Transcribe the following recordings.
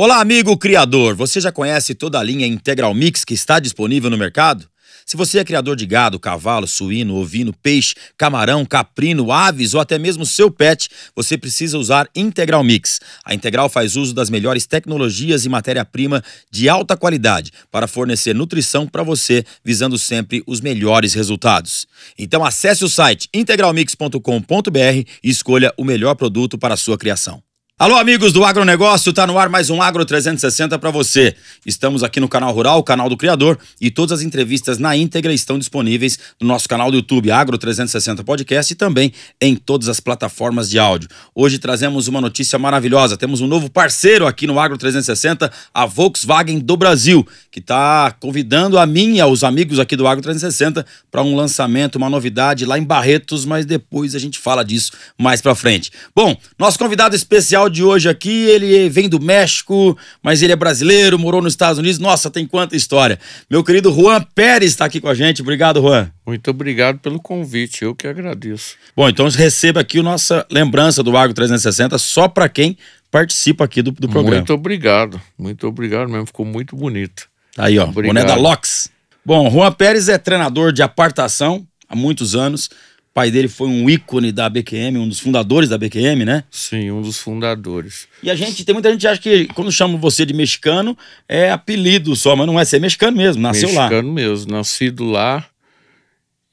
Olá, amigo criador! Você já conhece toda a linha Integral Mix que está disponível no mercado? Se você é criador de gado, cavalo, suíno, ovino, peixe, camarão, caprino, aves ou até mesmo seu pet, você precisa usar Integral Mix. A Integral faz uso das melhores tecnologias e matéria-prima de alta qualidade para fornecer nutrição para você, visando sempre os melhores resultados. Então acesse o site integralmix.com.br e escolha o melhor produto para a sua criação. Alô, amigos do agronegócio, tá no ar mais um Agro 360 para você. Estamos aqui no canal Rural, canal do Criador, e todas as entrevistas na íntegra estão disponíveis no nosso canal do YouTube Agro 360 Podcast e também em todas as plataformas de áudio. Hoje trazemos uma notícia maravilhosa. Temos um novo parceiro aqui no Agro 360, a Volkswagen do Brasil, que está convidando a mim e aos amigos aqui do Agro 360 para um lançamento, uma novidade lá em Barretos, mas depois a gente fala disso mais para frente. Bom, nosso convidado especial de hoje aqui, ele vem do México, mas ele é brasileiro, morou nos Estados Unidos. Nossa, tem quanta história. Meu querido Juan Pérez está aqui com a gente. Obrigado, Juan. Muito obrigado pelo convite, eu que agradeço. Bom, então receba aqui a nossa lembrança do Agro 360, só para quem participa aqui do, do programa. Muito obrigado, muito obrigado mesmo, ficou muito bonito. Tá aí, ó, obrigado. boné da Lox. Bom, Juan Pérez é treinador de apartação há muitos anos, pai dele foi um ícone da BQM, um dos fundadores da BQM, né? Sim, um dos fundadores. E a gente, tem muita gente que acha que quando chama você de mexicano, é apelido só, mas não é ser é mexicano mesmo, nasceu mexicano lá. Mexicano mesmo, nascido lá.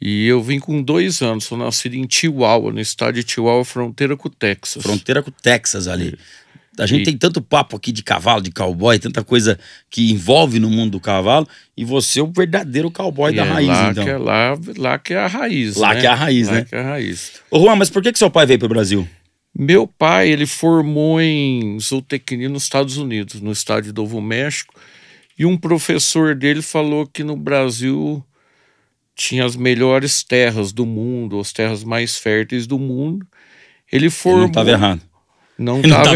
E eu vim com dois anos, sou nascido em Chihuahua, no estado de Chihuahua, fronteira com o Texas. Fronteira com o Texas ali. É. A gente e... tem tanto papo aqui de cavalo, de cowboy, tanta coisa que envolve no mundo do cavalo, e você é o verdadeiro cowboy e da é raiz, lá então. Que é lá, lá que é a raiz. Lá né? que é a raiz, lá né? Lá que é a raiz. Ô, Juan, mas por que, que seu pai veio para o Brasil? Meu pai, ele formou em zootecnia nos Estados Unidos, no estado de Novo México, e um professor dele falou que no Brasil tinha as melhores terras do mundo, as terras mais férteis do mundo. Ele formou. Ele não estava errado. Não estava errado,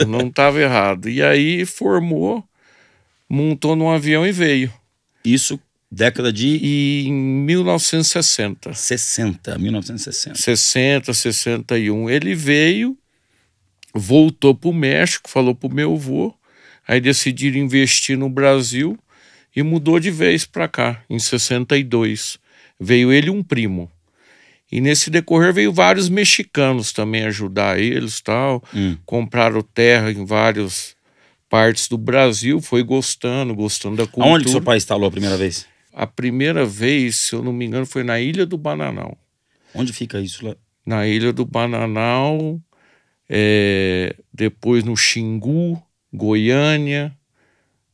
errado, não estava errado. E aí formou, montou num avião e veio. Isso década de. E em 1960. 60, 1960. 60, 61. Ele veio, voltou para o México, falou para o meu avô, aí decidiram investir no Brasil e mudou de vez para cá, em 62. Veio ele e um primo. E nesse decorrer veio vários mexicanos também ajudar eles tal. Hum. Compraram terra em várias partes do Brasil, foi gostando, gostando da cultura. Onde seu pai instalou a primeira vez? A primeira vez, se eu não me engano, foi na Ilha do Bananal. Onde fica isso lá? Na Ilha do Bananal, é, depois no Xingu, Goiânia,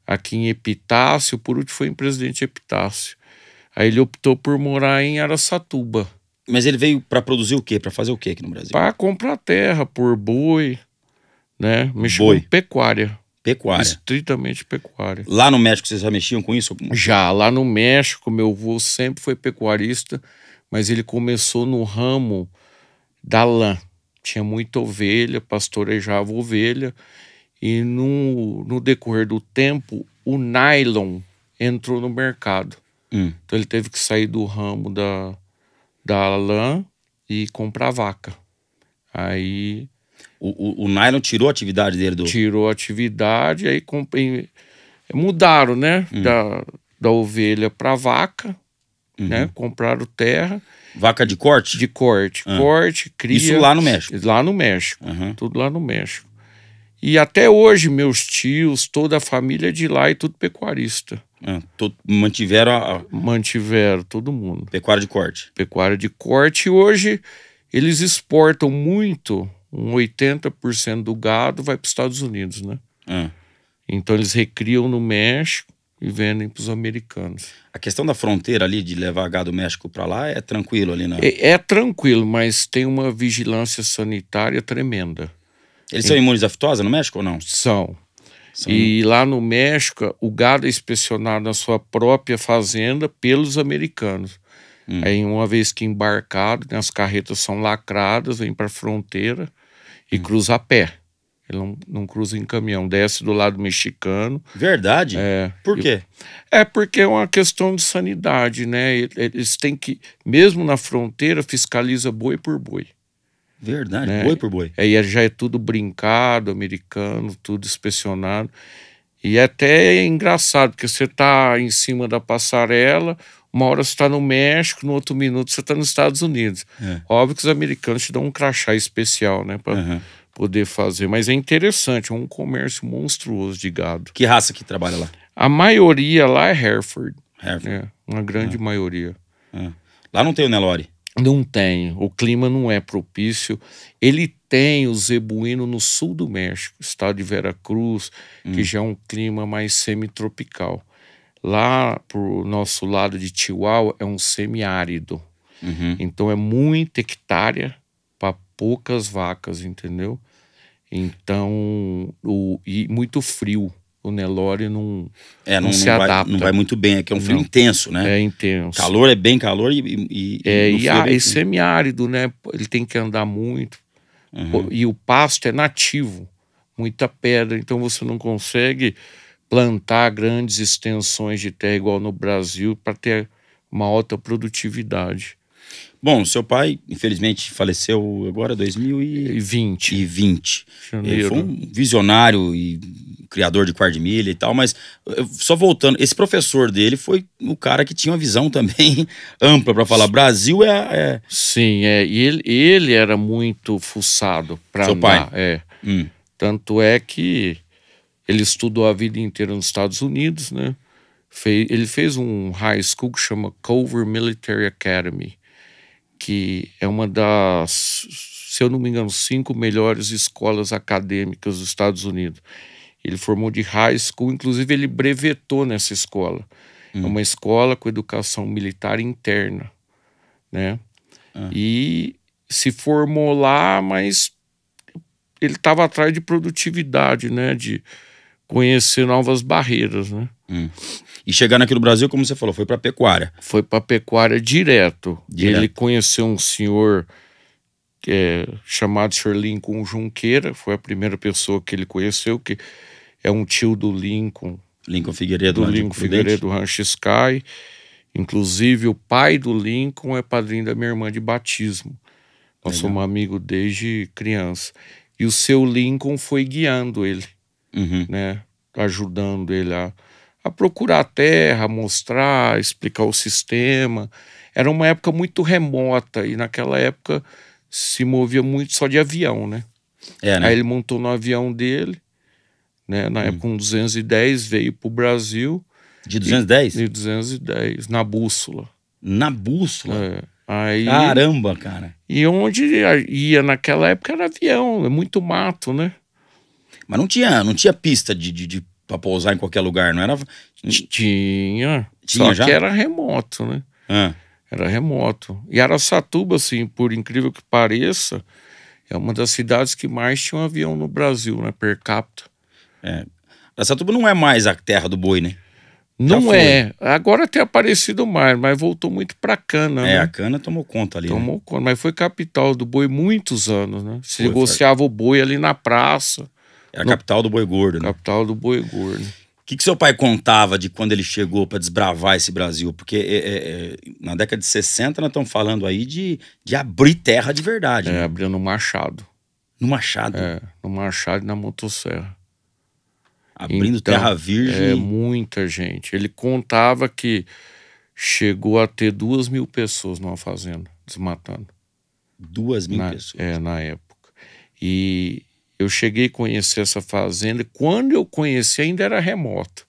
aqui em Epitácio, por último foi em Presidente Epitácio. Aí ele optou por morar em Araçatuba. Mas ele veio para produzir o quê? Para fazer o quê aqui no Brasil? Para comprar terra por boi, né? Mexer boi. com pecuária. Pecuária. Estritamente pecuária. Lá no México vocês já mexiam com isso? Já, lá no México meu avô sempre foi pecuarista, mas ele começou no ramo da lã. Tinha muita ovelha, pastorejava ovelha e no, no decorrer do tempo o nylon entrou no mercado. Hum. Então ele teve que sair do ramo da, da lã e comprar vaca. Aí. O, o, o nylon tirou a atividade dele do. Tirou a atividade, aí comp... mudaram, né? Hum. Da, da ovelha para vaca, uhum. né? Compraram terra. Vaca de corte? De corte. Ah. Corte, cria. Isso lá no México. Lá no México. Uhum. Tudo lá no México. E até hoje, meus tios, toda a família é de lá e tudo pecuarista. É, to, mantiveram a... Mantiveram, todo mundo. Pecuária de corte. Pecuária de corte. E hoje eles exportam muito, um 80% do gado vai para os Estados Unidos, né? É. Então eles recriam no México e vendem para os americanos. A questão da fronteira ali, de levar gado México para lá, é tranquilo ali, né? É, é tranquilo, mas tem uma vigilância sanitária tremenda. Eles são imunes à no México ou não? São. são. E lá no México, o gado é inspecionado na sua própria fazenda pelos americanos. Hum. Aí, uma vez que embarcado, as carretas são lacradas, vem para a fronteira e hum. cruza a pé. Ele não, não, cruza em caminhão, desce do lado mexicano. Verdade? É, Por quê? Eu, é porque é uma questão de sanidade, né? Eles têm que, mesmo na fronteira, fiscaliza boi por boi. Verdade, né? boi por boi. Aí é, é, já é tudo brincado, americano, tudo inspecionado. E é até é engraçado, porque você está em cima da passarela, uma hora você está no México, no outro minuto você está nos Estados Unidos. É. Óbvio que os americanos te dão um crachá especial, né? Pra, uhum poder fazer. Mas é interessante, é um comércio monstruoso de gado. Que raça que trabalha lá? A maioria lá é Hereford. Hereford. É, uma grande é. maioria. É. Lá não tem o Nelore? não tem, o clima não é propício. Ele tem o zebuíno no sul do México, estado de Veracruz, hum. que já é um clima mais semitropical. Lá pro nosso lado de Chihuahua é um semiárido. Uhum. Então é muita hectare para poucas vacas, entendeu? Então, o, e muito frio o Nelore não, é, não, não se não vai, adapta. não vai muito bem, é que é um frio não. intenso, né? É intenso. Calor é bem calor e. e, é, e, a, é e é semiárido, né? Ele tem que andar muito. Uhum. E o pasto é nativo, muita pedra, então você não consegue plantar grandes extensões de terra igual no Brasil para ter uma alta produtividade. Bom, seu pai, infelizmente, faleceu agora, 2020. E 20. Ele foi um visionário e criador de quart de milha e tal, mas só voltando, esse professor dele foi o cara que tinha uma visão também ampla para falar, Brasil é, é... Sim, é, e ele, ele era muito fuçado para Seu andar, pai? É. Hum. Tanto é que ele estudou a vida inteira nos Estados Unidos, né? Fe, ele fez um high school que chama Culver Military Academy que é uma das, se eu não me engano, cinco melhores escolas acadêmicas dos Estados Unidos. Ele formou de high school, inclusive ele brevetou nessa escola. É hum. É uma escola com educação militar interna, né? Ah. E se formou lá, mas ele estava atrás de produtividade, né? De conhecer novas barreiras, né? Hum. E chegando aqui no Brasil, como você falou, foi para pecuária. Foi para pecuária direto. direto. Ele conheceu um senhor é, chamado Sr. Lincoln Junqueira, foi a primeira pessoa que ele conheceu, que é um tio do Lincoln. Lincoln Figueiredo. Do né, Lincoln Prudente. Figueiredo Ranch Sky. Inclusive, o pai do Lincoln é padrinho da minha irmã de batismo. Nós Legal. somos amigos desde criança. E o seu Lincoln foi guiando ele, uhum. né? Ajudando ele a a procurar a terra, mostrar, explicar o sistema. Era uma época muito remota e naquela época se movia muito só de avião, né? É, né? Aí ele montou no avião dele, né? Na hum. época um 210 veio para o Brasil. De 210? E, de 210, na bússola. Na bússola? É. Aí, Caramba, cara. E onde ia naquela época era avião, é muito mato, né? Mas não tinha, não tinha pista de, de, de para pousar em qualquer lugar, não era? Tinha. Tinha só já? que era remoto, né? Ah. Era remoto. E Araçatuba, assim, por incrível que pareça, é uma das cidades que mais tinha um avião no Brasil, né? Per capita. É. Araçatuba não é mais a terra do boi, né? Não é. Agora tem aparecido mais, mas voltou muito pra cana. É, né? a cana tomou conta ali. Né? Tomou né? conta, mas foi capital do boi muitos anos, né? Se foi, negociava foi. o boi ali na praça. Era é no... capital do boi gordo, né? Capital do boi gordo. O que, que seu pai contava de quando ele chegou para desbravar esse Brasil? Porque é, é, é na década de 60 nós estamos falando aí de, de abrir terra de verdade. É, né? abrindo no machado. No machado? É, no machado e na motosserra. Abrindo então, terra virgem. É, muita gente. Ele contava que chegou a ter duas mil pessoas numa fazenda, desmatando. Duas mil na, pessoas? É, na época. E eu cheguei a conhecer essa fazenda. Quando eu conheci, ainda era remoto.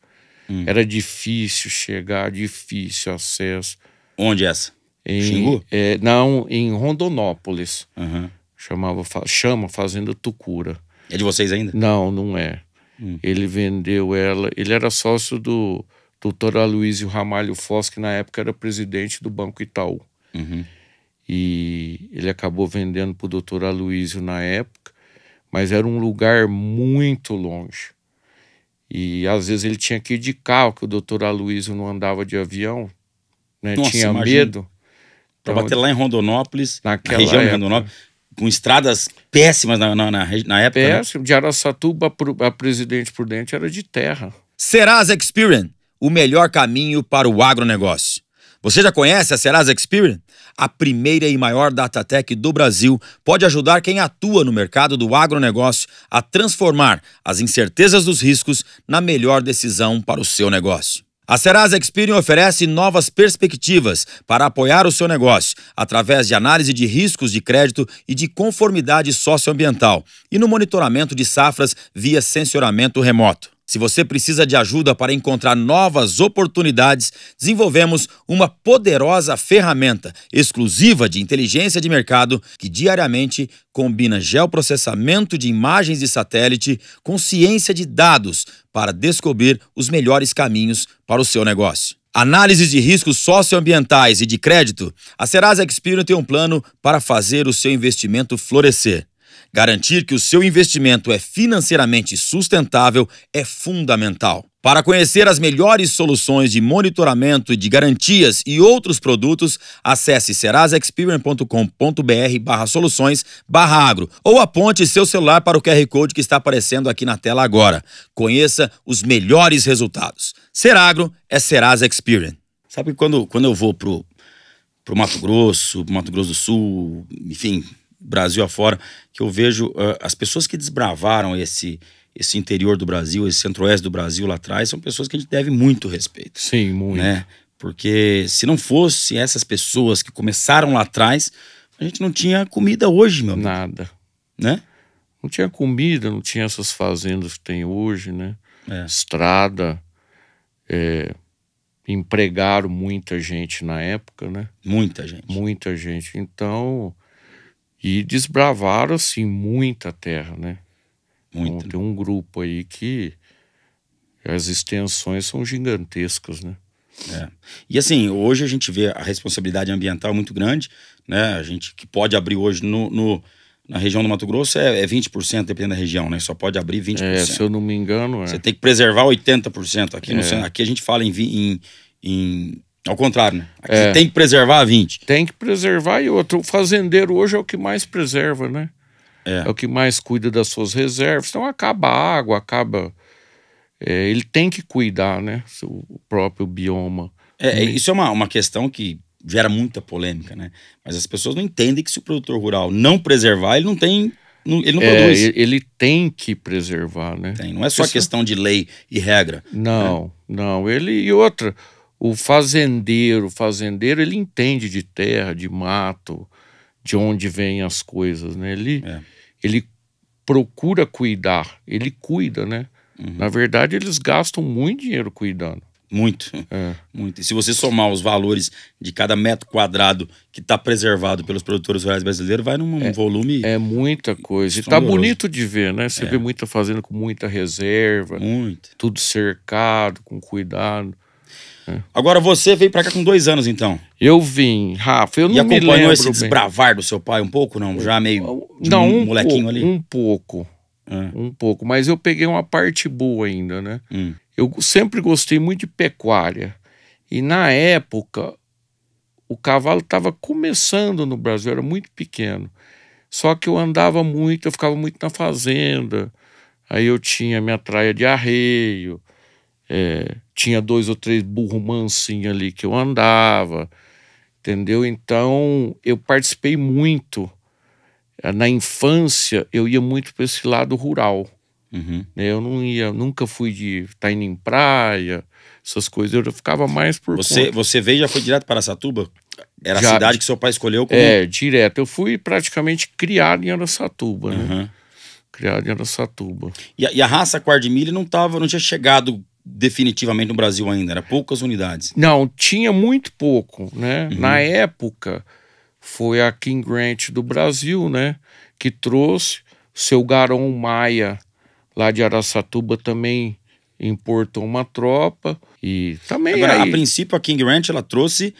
Hum. Era difícil chegar, difícil acesso. Onde é essa? Em, Xingu? É, não, em Rondonópolis. Uhum. Chamava, chama Fazenda Tucura. É de vocês ainda? Não, não é. Hum. Ele vendeu ela. Ele era sócio do doutor Aloysio Ramalho Foz, que na época era presidente do Banco Itaú. Uhum. E ele acabou vendendo para o doutor Aloysio na época mas era um lugar muito longe. E às vezes ele tinha que ir de carro, que o doutor Aloysio não andava de avião, né? Nossa, tinha imagina. medo. Então, Para bater lá em Rondonópolis, naquela na região época. de Rondonópolis, com estradas péssimas na, na, na, na época. Né? Péssimo, né? de Araçatuba a Presidente Prudente era de terra. Serasa Experian, o melhor caminho para o agronegócio. Você já conhece a Serasa Experian? a primeira e maior datatec do Brasil, pode ajudar quem atua no mercado do agronegócio a transformar as incertezas dos riscos na melhor decisão para o seu negócio. A Serasa Experian oferece novas perspectivas para apoiar o seu negócio, através de análise de riscos de crédito e de conformidade socioambiental, e no monitoramento de safras via sensoramento remoto. Se você precisa de ajuda para encontrar novas oportunidades, desenvolvemos uma poderosa ferramenta exclusiva de inteligência de mercado que diariamente combina geoprocessamento de imagens de satélite com ciência de dados para descobrir os melhores caminhos para o seu negócio. Análises de riscos socioambientais e de crédito, a Serasa Experian tem um plano para fazer o seu investimento florescer. Garantir que o seu investimento é financeiramente sustentável é fundamental. Para conhecer as melhores soluções de monitoramento de garantias e outros produtos, acesse serasaexperiencecombr soluções agro ou aponte seu celular para o QR Code que está aparecendo aqui na tela agora. Conheça os melhores resultados. Seragro é Serasa Experience. Sabe quando, quando eu vou pro, pro Mato Grosso, pro Mato Grosso do Sul, enfim, Brasil afora, que eu vejo uh, as pessoas que desbravaram esse, esse interior do Brasil, esse centro-oeste do Brasil lá atrás, são pessoas que a gente deve muito respeito. Sim, muito. Né? Porque se não fosse essas pessoas que começaram lá atrás, a gente não tinha comida hoje, meu amigo. Nada. Né? Não tinha comida, não tinha essas fazendas que tem hoje, né? É. Estrada. É... empregaram muita gente na época, né? Muita gente. Muita gente. Então, e desbravaram, assim, muita terra, né? Então, muito. Então, tem um grupo aí que as extensões são gigantescas, né? É. E assim, hoje a gente vê a responsabilidade ambiental muito grande, né? A gente que pode abrir hoje no, no na região do Mato Grosso é, é 20%, dependendo da região, né? Só pode abrir 20%. É, se eu não me engano, é. Você tem que preservar 80% aqui. É. No, aqui a gente fala em, em, em ao contrário, né? Aqui é, tem que preservar a 20. Tem que preservar e outro. O fazendeiro hoje é o que mais preserva, né? É. é o que mais cuida das suas reservas. Então acaba a água, acaba. É, ele tem que cuidar, né? O próprio bioma. É, é, isso é uma, uma questão que gera muita polêmica, né? Mas as pessoas não entendem que se o produtor rural não preservar, ele não tem. Não, ele não é, produz. Ele tem que preservar, né? Tem. Não é só é questão de lei e regra. Não, né? não. Ele e outra o fazendeiro, o fazendeiro, ele entende de terra, de mato, de onde vêm as coisas, né? Ele, é. ele procura cuidar, ele cuida, né? Uhum. Na verdade, eles gastam muito dinheiro cuidando. Muito, é. muito. E se você somar os valores de cada metro quadrado que está preservado pelos produtores rurais brasileiros, vai num é, volume. É muita coisa. E está bonito de ver, né? Você é. vê muita fazenda com muita reserva, muito. tudo cercado, com cuidado. Hum. Agora você veio pra cá com dois anos, então. Eu vim, Rafa, eu não me lembro. E acompanhou esse bem. desbravar do seu pai um pouco, não? Já meio não, um, um molequinho pouco, ali? Um pouco. É. Um pouco, mas eu peguei uma parte boa ainda, né? Hum. Eu sempre gostei muito de pecuária. E na época, o cavalo estava começando no Brasil, era muito pequeno. Só que eu andava muito, eu ficava muito na fazenda. Aí eu tinha minha traia de arreio. É, tinha dois ou três burro mansinho ali que eu andava, entendeu? Então eu participei muito. Eh, na infância eu ia muito para esse lado rural. Uhum. Né? Eu não ia, nunca fui de estar tá indo em praia, essas coisas. Eu ficava mais por você, conta. Você veio já foi direto para Satuba Era já, a cidade que seu pai escolheu? Como... É, direto. Eu fui praticamente criado em Aracatuba, uhum. né? Criado em Aracatuba. E, e a, raça Quardimilha não tava, não tinha chegado definitivamente no Brasil ainda? Era poucas unidades? Não, tinha muito pouco, né? Uhum. Na época, foi a King Grant do Brasil, né? Que trouxe seu garon Maia, lá de Araçatuba, também importou uma tropa e também... Agora, aí... a princípio, a King Ranch, ela trouxe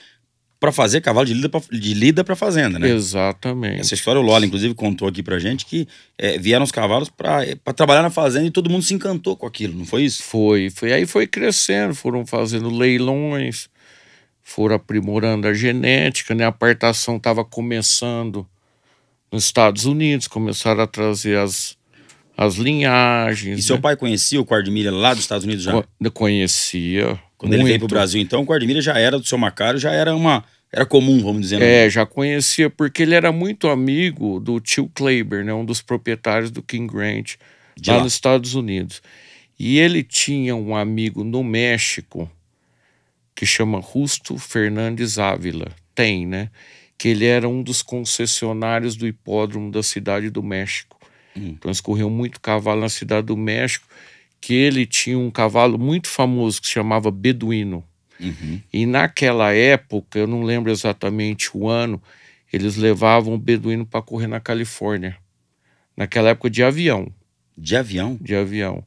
para fazer cavalo de lida pra, de lida para fazenda, né? Exatamente. Essa história o Lola, inclusive, contou aqui pra gente que é, vieram os cavalos para é, trabalhar na fazenda e todo mundo se encantou com aquilo, não foi isso? Foi, foi. Aí foi crescendo, foram fazendo leilões, foram aprimorando a genética, né? A apartação estava começando nos Estados Unidos, começaram a trazer as, as linhagens. E seu né? pai conhecia o Quar de Milha lá dos Estados Unidos já? Conhecia, quando Muito. ele veio pro Brasil, então, o Guardimira já era do seu Macário, já era uma era comum, vamos dizer. Né? É, já conhecia, porque ele era muito amigo do tio Kleiber, né, um dos proprietários do King Grant, lá, lá, nos Estados Unidos. E ele tinha um amigo no México que chama Justo Fernandes Ávila. Tem, né? Que ele era um dos concessionários do hipódromo da Cidade do México. Hum. Então, escorreu muito cavalo na Cidade do México que ele tinha um cavalo muito famoso que se chamava Beduíno. Uhum. E naquela época, eu não lembro exatamente o ano, eles levavam o Beduíno para correr na Califórnia. Naquela época de avião. De avião? De avião.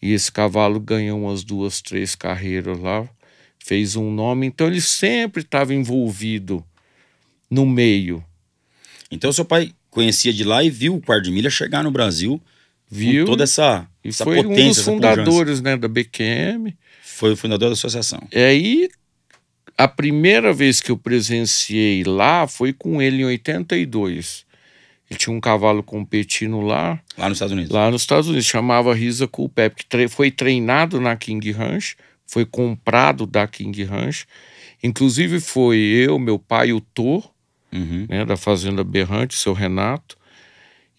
E esse cavalo ganhou umas duas, três carreiras lá, fez um nome. Então ele sempre estava envolvido no meio. Então seu pai conhecia de lá e viu o par de milha chegar no Brasil Viu? Com toda essa, e essa foi potência, um dos fundadores né, da BQM. Foi o fundador da associação. E aí, a primeira vez que eu presenciei lá foi com ele em 82. Ele tinha um cavalo competindo lá. Lá nos Estados Unidos. Lá nos Estados Unidos. Chamava Risa Culpep, que tre foi treinado na King Ranch, foi comprado da King Ranch. Inclusive foi eu, meu pai, o Thor, uhum. né, da Fazenda Berrante, seu Renato,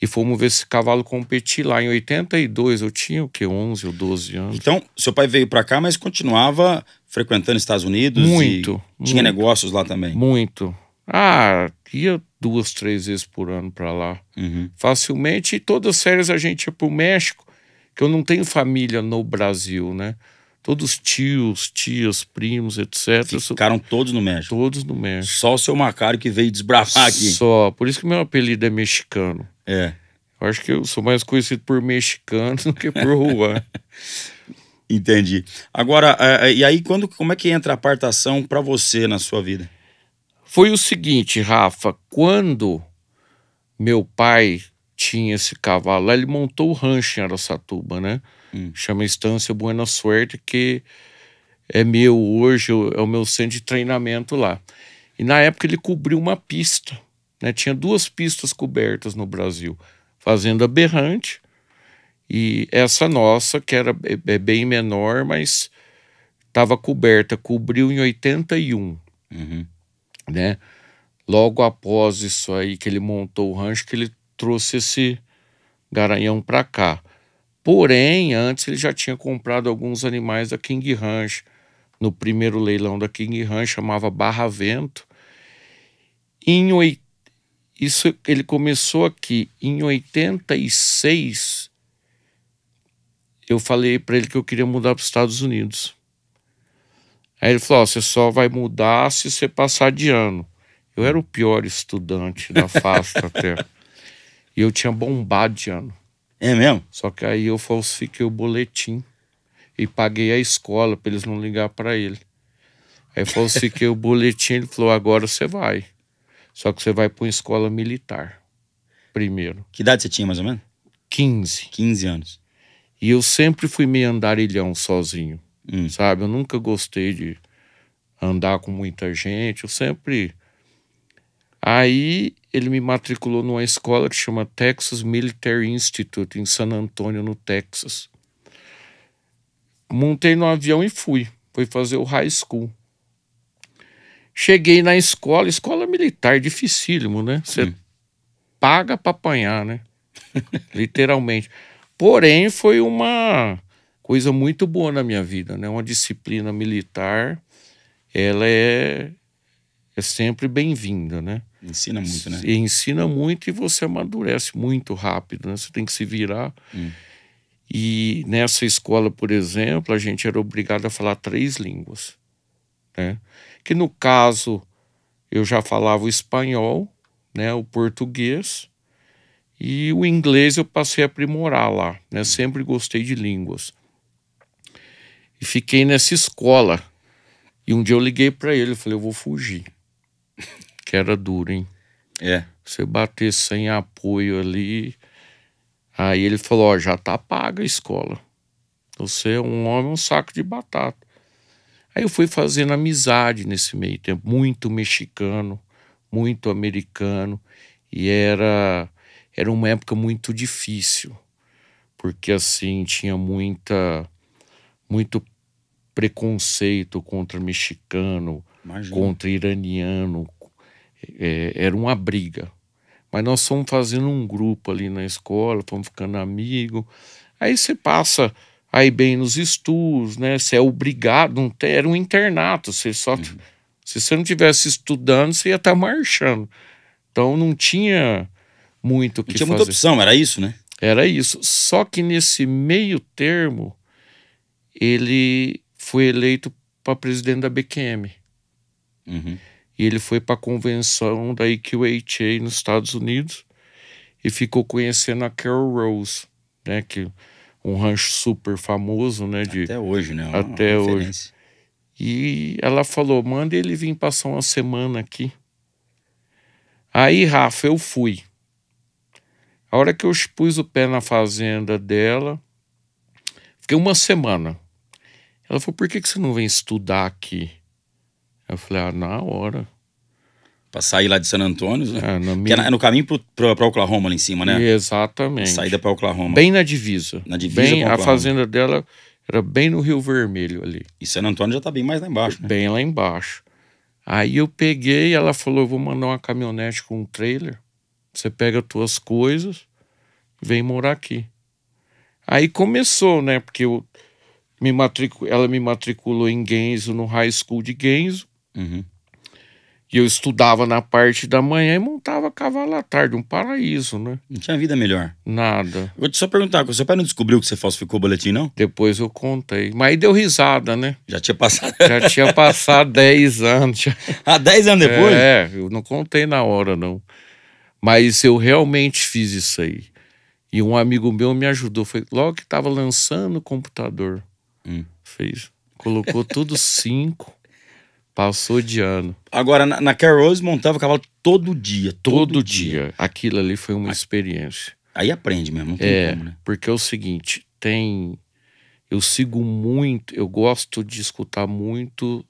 e fomos ver esse cavalo competir lá em 82. Eu tinha o quê? 11 ou 12 anos. Então, seu pai veio para cá, mas continuava frequentando Estados Unidos? Muito. tinha muito, negócios lá também? Muito. Ah, ia duas, três vezes por ano para lá. Uhum. Facilmente. E todas as férias a gente ia pro México, que eu não tenho família no Brasil, né? Todos tios, tias, primos, etc. Ficaram todos no México? Todos no México. Só o seu Macário que veio desbravar aqui. Só. Por isso que meu apelido é mexicano. É. Eu acho que eu sou mais conhecido por mexicano do que por Juan. Entendi. Agora, é, é, e aí quando, como é que entra a apartação para você na sua vida? Foi o seguinte, Rafa, quando meu pai tinha esse cavalo ele montou o rancho em Aracatuba, né? Hum. Chama Estância Buena Suerte, que é meu hoje, é o meu centro de treinamento lá. E na época ele cobriu uma pista né? Tinha duas pistas cobertas no Brasil: Fazenda Berrante e essa nossa, que era bem menor, mas estava coberta, cobriu em 81. Uhum. Né? Logo após isso aí que ele montou o rancho, que ele trouxe esse garanhão para cá. Porém, antes ele já tinha comprado alguns animais da King Ranch. No primeiro leilão da King Ranch, chamava Barra Vento. Em 80 isso ele começou aqui em 86. Eu falei para ele que eu queria mudar para os Estados Unidos. Aí ele falou: oh, você só vai mudar se você passar de ano. Eu era o pior estudante da face até. E eu tinha bombado de ano. É mesmo? Só que aí eu falsifiquei o boletim e paguei a escola para eles não ligar para ele. Aí falsifiquei o boletim, ele falou: agora você vai. Só que você vai para uma escola militar primeiro. Que idade você tinha mais ou menos? 15. 15 anos. E eu sempre fui meio andarilhão sozinho, hum. sabe? Eu nunca gostei de andar com muita gente, eu sempre. Aí ele me matriculou numa escola que chama Texas Military Institute, em San Antônio, no Texas. Montei no avião e fui. Fui fazer o high school. Cheguei na escola, escola militar, dificílimo, né? Você hum. paga para apanhar, né? Literalmente. Porém, foi uma coisa muito boa na minha vida, né? Uma disciplina militar, ela é, é sempre bem-vinda, né? Ensina muito, né? E ensina muito e você amadurece muito rápido, né? Você tem que se virar. Hum. E nessa escola, por exemplo, a gente era obrigado a falar três línguas, né? que no caso eu já falava o espanhol, né, o português, e o inglês eu passei a aprimorar lá, né? Sempre gostei de línguas. E fiquei nessa escola. E um dia eu liguei para ele, falei, eu vou fugir. que era duro, hein? É. Você bater sem apoio ali. Aí ele falou, ó, já tá paga a escola. Você é um homem, um saco de batata. Aí eu fui fazendo amizade nesse meio tempo, muito mexicano, muito americano, e era, era uma época muito difícil, porque assim tinha muita muito preconceito contra mexicano, Imagina. contra iraniano, é, era uma briga. Mas nós fomos fazendo um grupo ali na escola, fomos ficando amigo. Aí você passa aí bem nos estudos, né? Você é obrigado, era um internato, você só uhum. se você não tivesse estudando, você ia estar tá marchando. Então não tinha muito o que não tinha fazer. muita opção, era isso, né? Era isso. Só que nesse meio termo ele foi eleito para presidente da BQM. Uhum. E ele foi para a convenção da EQHA nos Estados Unidos e ficou conhecendo a Carol Rose, né? Que um rancho super famoso, né? De, até hoje, né? É uma, até uma hoje. E ela falou: manda ele vir passar uma semana aqui. Aí, Rafa, eu fui. A hora que eu pus o pé na fazenda dela, fiquei uma semana. Ela falou: por que, que você não vem estudar aqui? Eu falei: ah, na hora. Pra sair lá de San Antônio, né? É, que é, é no caminho pro, pro, pra Oklahoma lá em cima, né? Exatamente. Saída pra Oklahoma. Bem na divisa. Na divisa bem, A fazenda dela era bem no Rio Vermelho ali. E San Antônio já tá bem mais lá embaixo, né? Bem lá embaixo. Aí eu peguei, ela falou, vou mandar uma caminhonete com um trailer. Você pega tuas coisas vem morar aqui. Aí começou, né? Porque eu me matricu... ela me matriculou em Genzo, no High School de Genzo. Uhum. E eu estudava na parte da manhã e montava cavalo à tarde, um paraíso, né? Não tinha vida melhor. Nada. Vou te só perguntar, seu pai não descobriu que você falsificou o boletim, não? Depois eu contei. Mas aí deu risada, né? Já tinha passado. Já tinha passado 10 anos. Há ah, 10 anos depois? É, eu não contei na hora, não. Mas eu realmente fiz isso aí. E um amigo meu me ajudou. Foi logo que estava lançando o computador. Hum. Fez. Colocou tudo cinco. Passou de ano. Agora, na, na Care Rose montava cavalo todo dia. Todo, todo dia. dia. Aquilo ali foi uma aí, experiência. Aí aprende mesmo, não tem é, como, né? Porque é o seguinte, tem. Eu sigo muito, eu gosto de escutar muito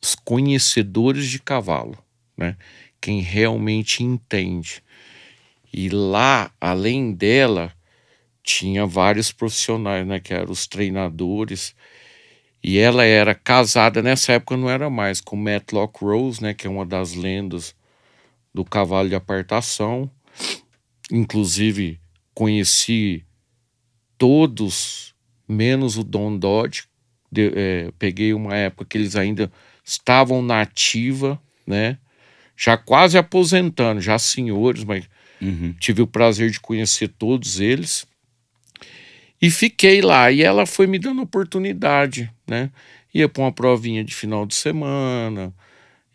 os conhecedores de cavalo, né? Quem realmente entende. E lá, além dela, tinha vários profissionais, né? Que eram os treinadores e ela era casada, nessa época não era mais, com Matlock Rose, né, que é uma das lendas do cavalo de apartação. Inclusive, conheci todos, menos o Don Dodge. De, é, peguei uma época que eles ainda estavam na ativa, né? Já quase aposentando, já senhores, mas uhum. tive o prazer de conhecer todos eles. E fiquei lá. E ela foi me dando oportunidade, né? Ia para uma provinha de final de semana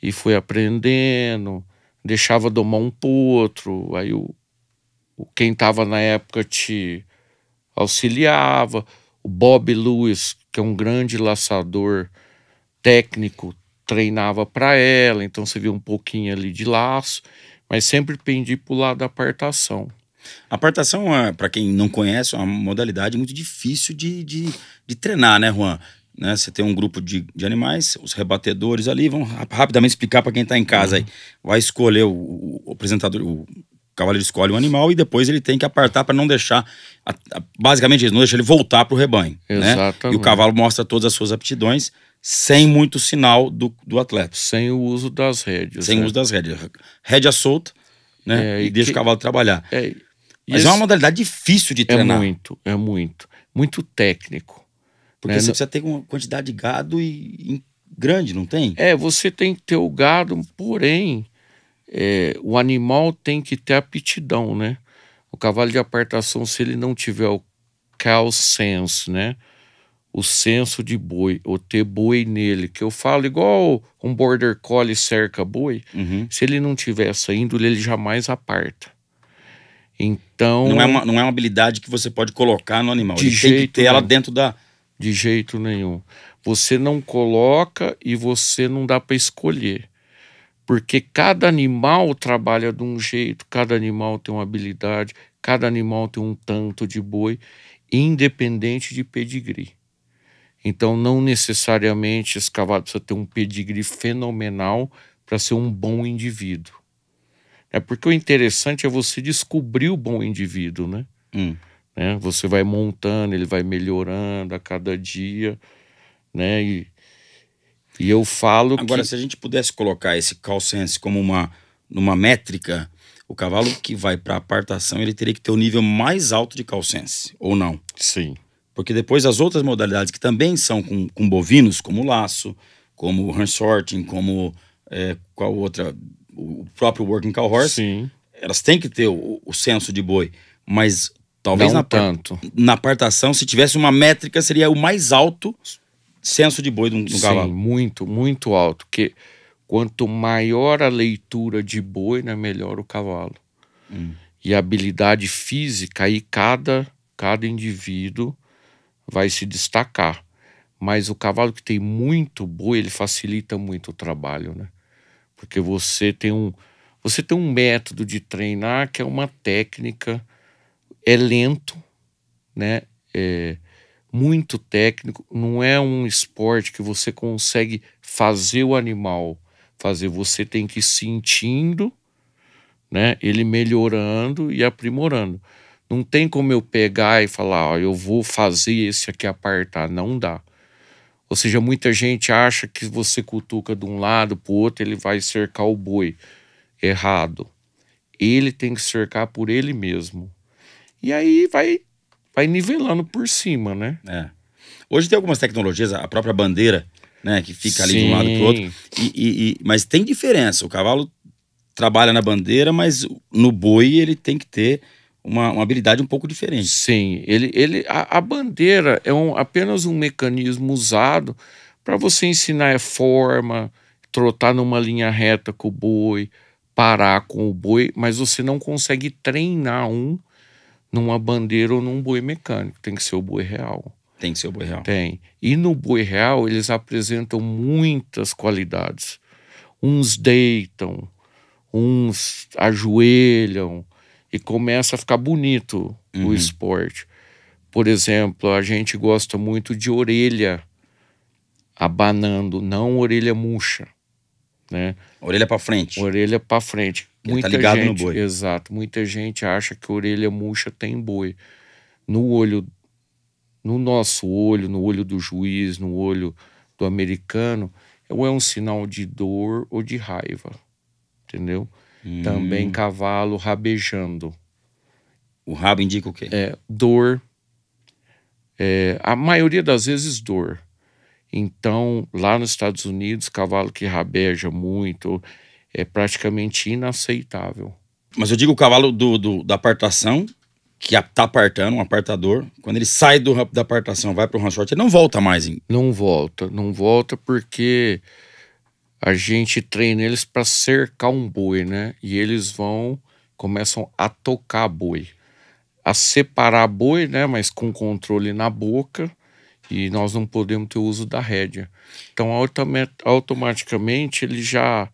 e fui aprendendo. Deixava domar um outro. Aí o, o quem estava na época te auxiliava. O Bob Lewis, que é um grande laçador técnico, treinava para ela. Então você via um pouquinho ali de laço. Mas sempre pendi para o lado da apartação. Apartação, ah, para quem não conhece, é uma modalidade muito difícil de, de, de treinar, né, Juan? Né? Você tem um grupo de, de animais, os rebatedores ali, vão rapidamente explicar para quem está em casa uhum. aí. Vai escolher o, o, o apresentador, o, cavaleiro escolhe o animal e depois ele tem que apartar para não deixar. basicamente, não deixa ele voltar para o rebanho. Exatamente. Né? E o cavalo mostra todas as suas aptidões sem muito sinal do, do atleta. Sem o uso das rédeas. Sem o né? uso das rédeas. Rédea solta, né? É, e, que... deixa o cavalo trabalhar. É, mas é uma modalidade difícil de é treinar. É muito, é muito. Muito técnico. Porque né? você precisa ter uma quantidade de gado e, e grande, não tem? É, você tem que ter o gado, porém, é, o animal tem que ter aptidão, né? O cavalo de apartação, se ele não tiver o cow sense, né? O senso de boi, ou ter boi nele, que eu falo igual um border collie cerca boi, uhum. se ele não tiver essa índole, ele jamais aparta. Então. Não é, uma, não é uma habilidade que você pode colocar no animal. De Ele jeito tem que ter nenhum. ela dentro da. De jeito nenhum. Você não coloca e você não dá para escolher. Porque cada animal trabalha de um jeito, cada animal tem uma habilidade, cada animal tem um tanto de boi, independente de pedigree. Então, não necessariamente esse cavalo precisa ter um pedigree fenomenal para ser um bom indivíduo. É porque o interessante é você descobrir o bom indivíduo, né? Hum. né? Você vai montando, ele vai melhorando a cada dia, né? E, e eu falo Agora, que... se a gente pudesse colocar esse call sense como uma, numa métrica, o cavalo que vai para apartação, ele teria que ter o um nível mais alto de call sense, ou não? Sim. Porque depois as outras modalidades que também são com, com bovinos, como laço, como hand sorting, como é, qual outra o próprio working cow horse, Sim. elas têm que ter o, o senso de boi, mas talvez Não na tanto. na partação, se tivesse uma métrica, seria o mais alto senso de boi de um, Sim, muito, muito alto, que quanto maior a leitura de boi, né, melhor o cavalo. Hum. E a habilidade física aí cada cada indivíduo vai se destacar. Mas o cavalo que tem muito boi, ele facilita muito o trabalho, né? porque você tem um você tem um método de treinar que é uma técnica é lento, né? É muito técnico, não é um esporte que você consegue fazer o animal fazer, você tem que ir sentindo, né? Ele melhorando e aprimorando. Não tem como eu pegar e falar, ó, eu vou fazer esse aqui apartar, não dá. Ou seja, muita gente acha que você cutuca de um lado para o outro, ele vai cercar o boi. Errado. Ele tem que cercar por ele mesmo. E aí vai, vai nivelando por cima, né? É. Hoje tem algumas tecnologias, a própria bandeira, né, que fica ali Sim. de um lado para o outro. E, e, e, mas tem diferença. O cavalo trabalha na bandeira, mas no boi ele tem que ter uma, uma, habilidade um pouco diferente. Sim, ele, ele, a, a bandeira é um, apenas um mecanismo usado para você ensinar a é forma, trotar numa linha reta com o boi, parar com o boi, mas você não consegue treinar um numa bandeira ou num boi mecânico. Tem que ser o boi real. Tem que ser o boi real. Tem. E no boi real eles apresentam muitas qualidades. Uns deitam, uns ajoelham, e começa a ficar bonito uhum. o esporte. Por exemplo, a gente gosta muito de orelha abanando, não orelha murcha, né? Orelha para frente. Orelha para frente. Tá muita tá ligado gente, no boi. Exato. Muita gente acha que orelha murcha tem boi. No olho, no nosso olho, no olho do juiz, no olho do americano, ou é um sinal de dor ou de raiva, entendeu? Também hum. cavalo rabejando. O rabo indica o quê? É, dor. É, a maioria das vezes dor. Então, lá nos Estados Unidos, cavalo que rabeja muito é praticamente inaceitável. Mas eu digo o cavalo do, do da apartação, que está apartando, um apartador, quando ele sai do, da apartação, vai para o ranchote, ele não volta mais. Hein? Não volta, não volta porque a gente treina eles para cercar um boi, né? E eles vão, começam a tocar boi, a separar boi, né? Mas com controle na boca e nós não podemos ter uso da rédea. Então automaticamente ele já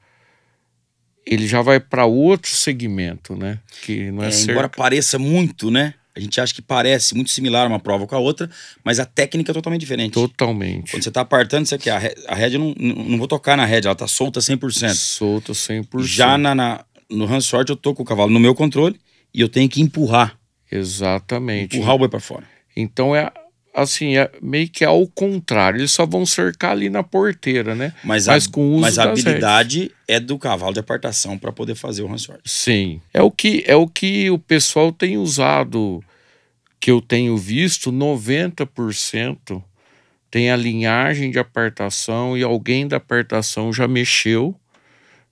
ele já vai para outro segmento, né? Que não é, é cerca. embora pareça muito, né? A gente acha que parece muito similar uma prova com a outra, mas a técnica é totalmente diferente. Totalmente. Quando você está apartando, você quer. A rédea, eu não, não vou tocar na rédea, ela está solta 100%. Solta 100%. Já na, na no hand short, eu tô com o cavalo no meu controle e eu tenho que empurrar. Exatamente. Empurrar o boi para fora. Então é assim, é meio que é ao contrário. Eles só vão cercar ali na porteira, né? Mas, mas a, com o uso Mas a habilidade redes. é do cavalo de apartação para poder fazer o hand short. Sim. É o que é o que o pessoal tem usado que eu tenho visto, 90% tem a linhagem de apartação e alguém da apartação já mexeu,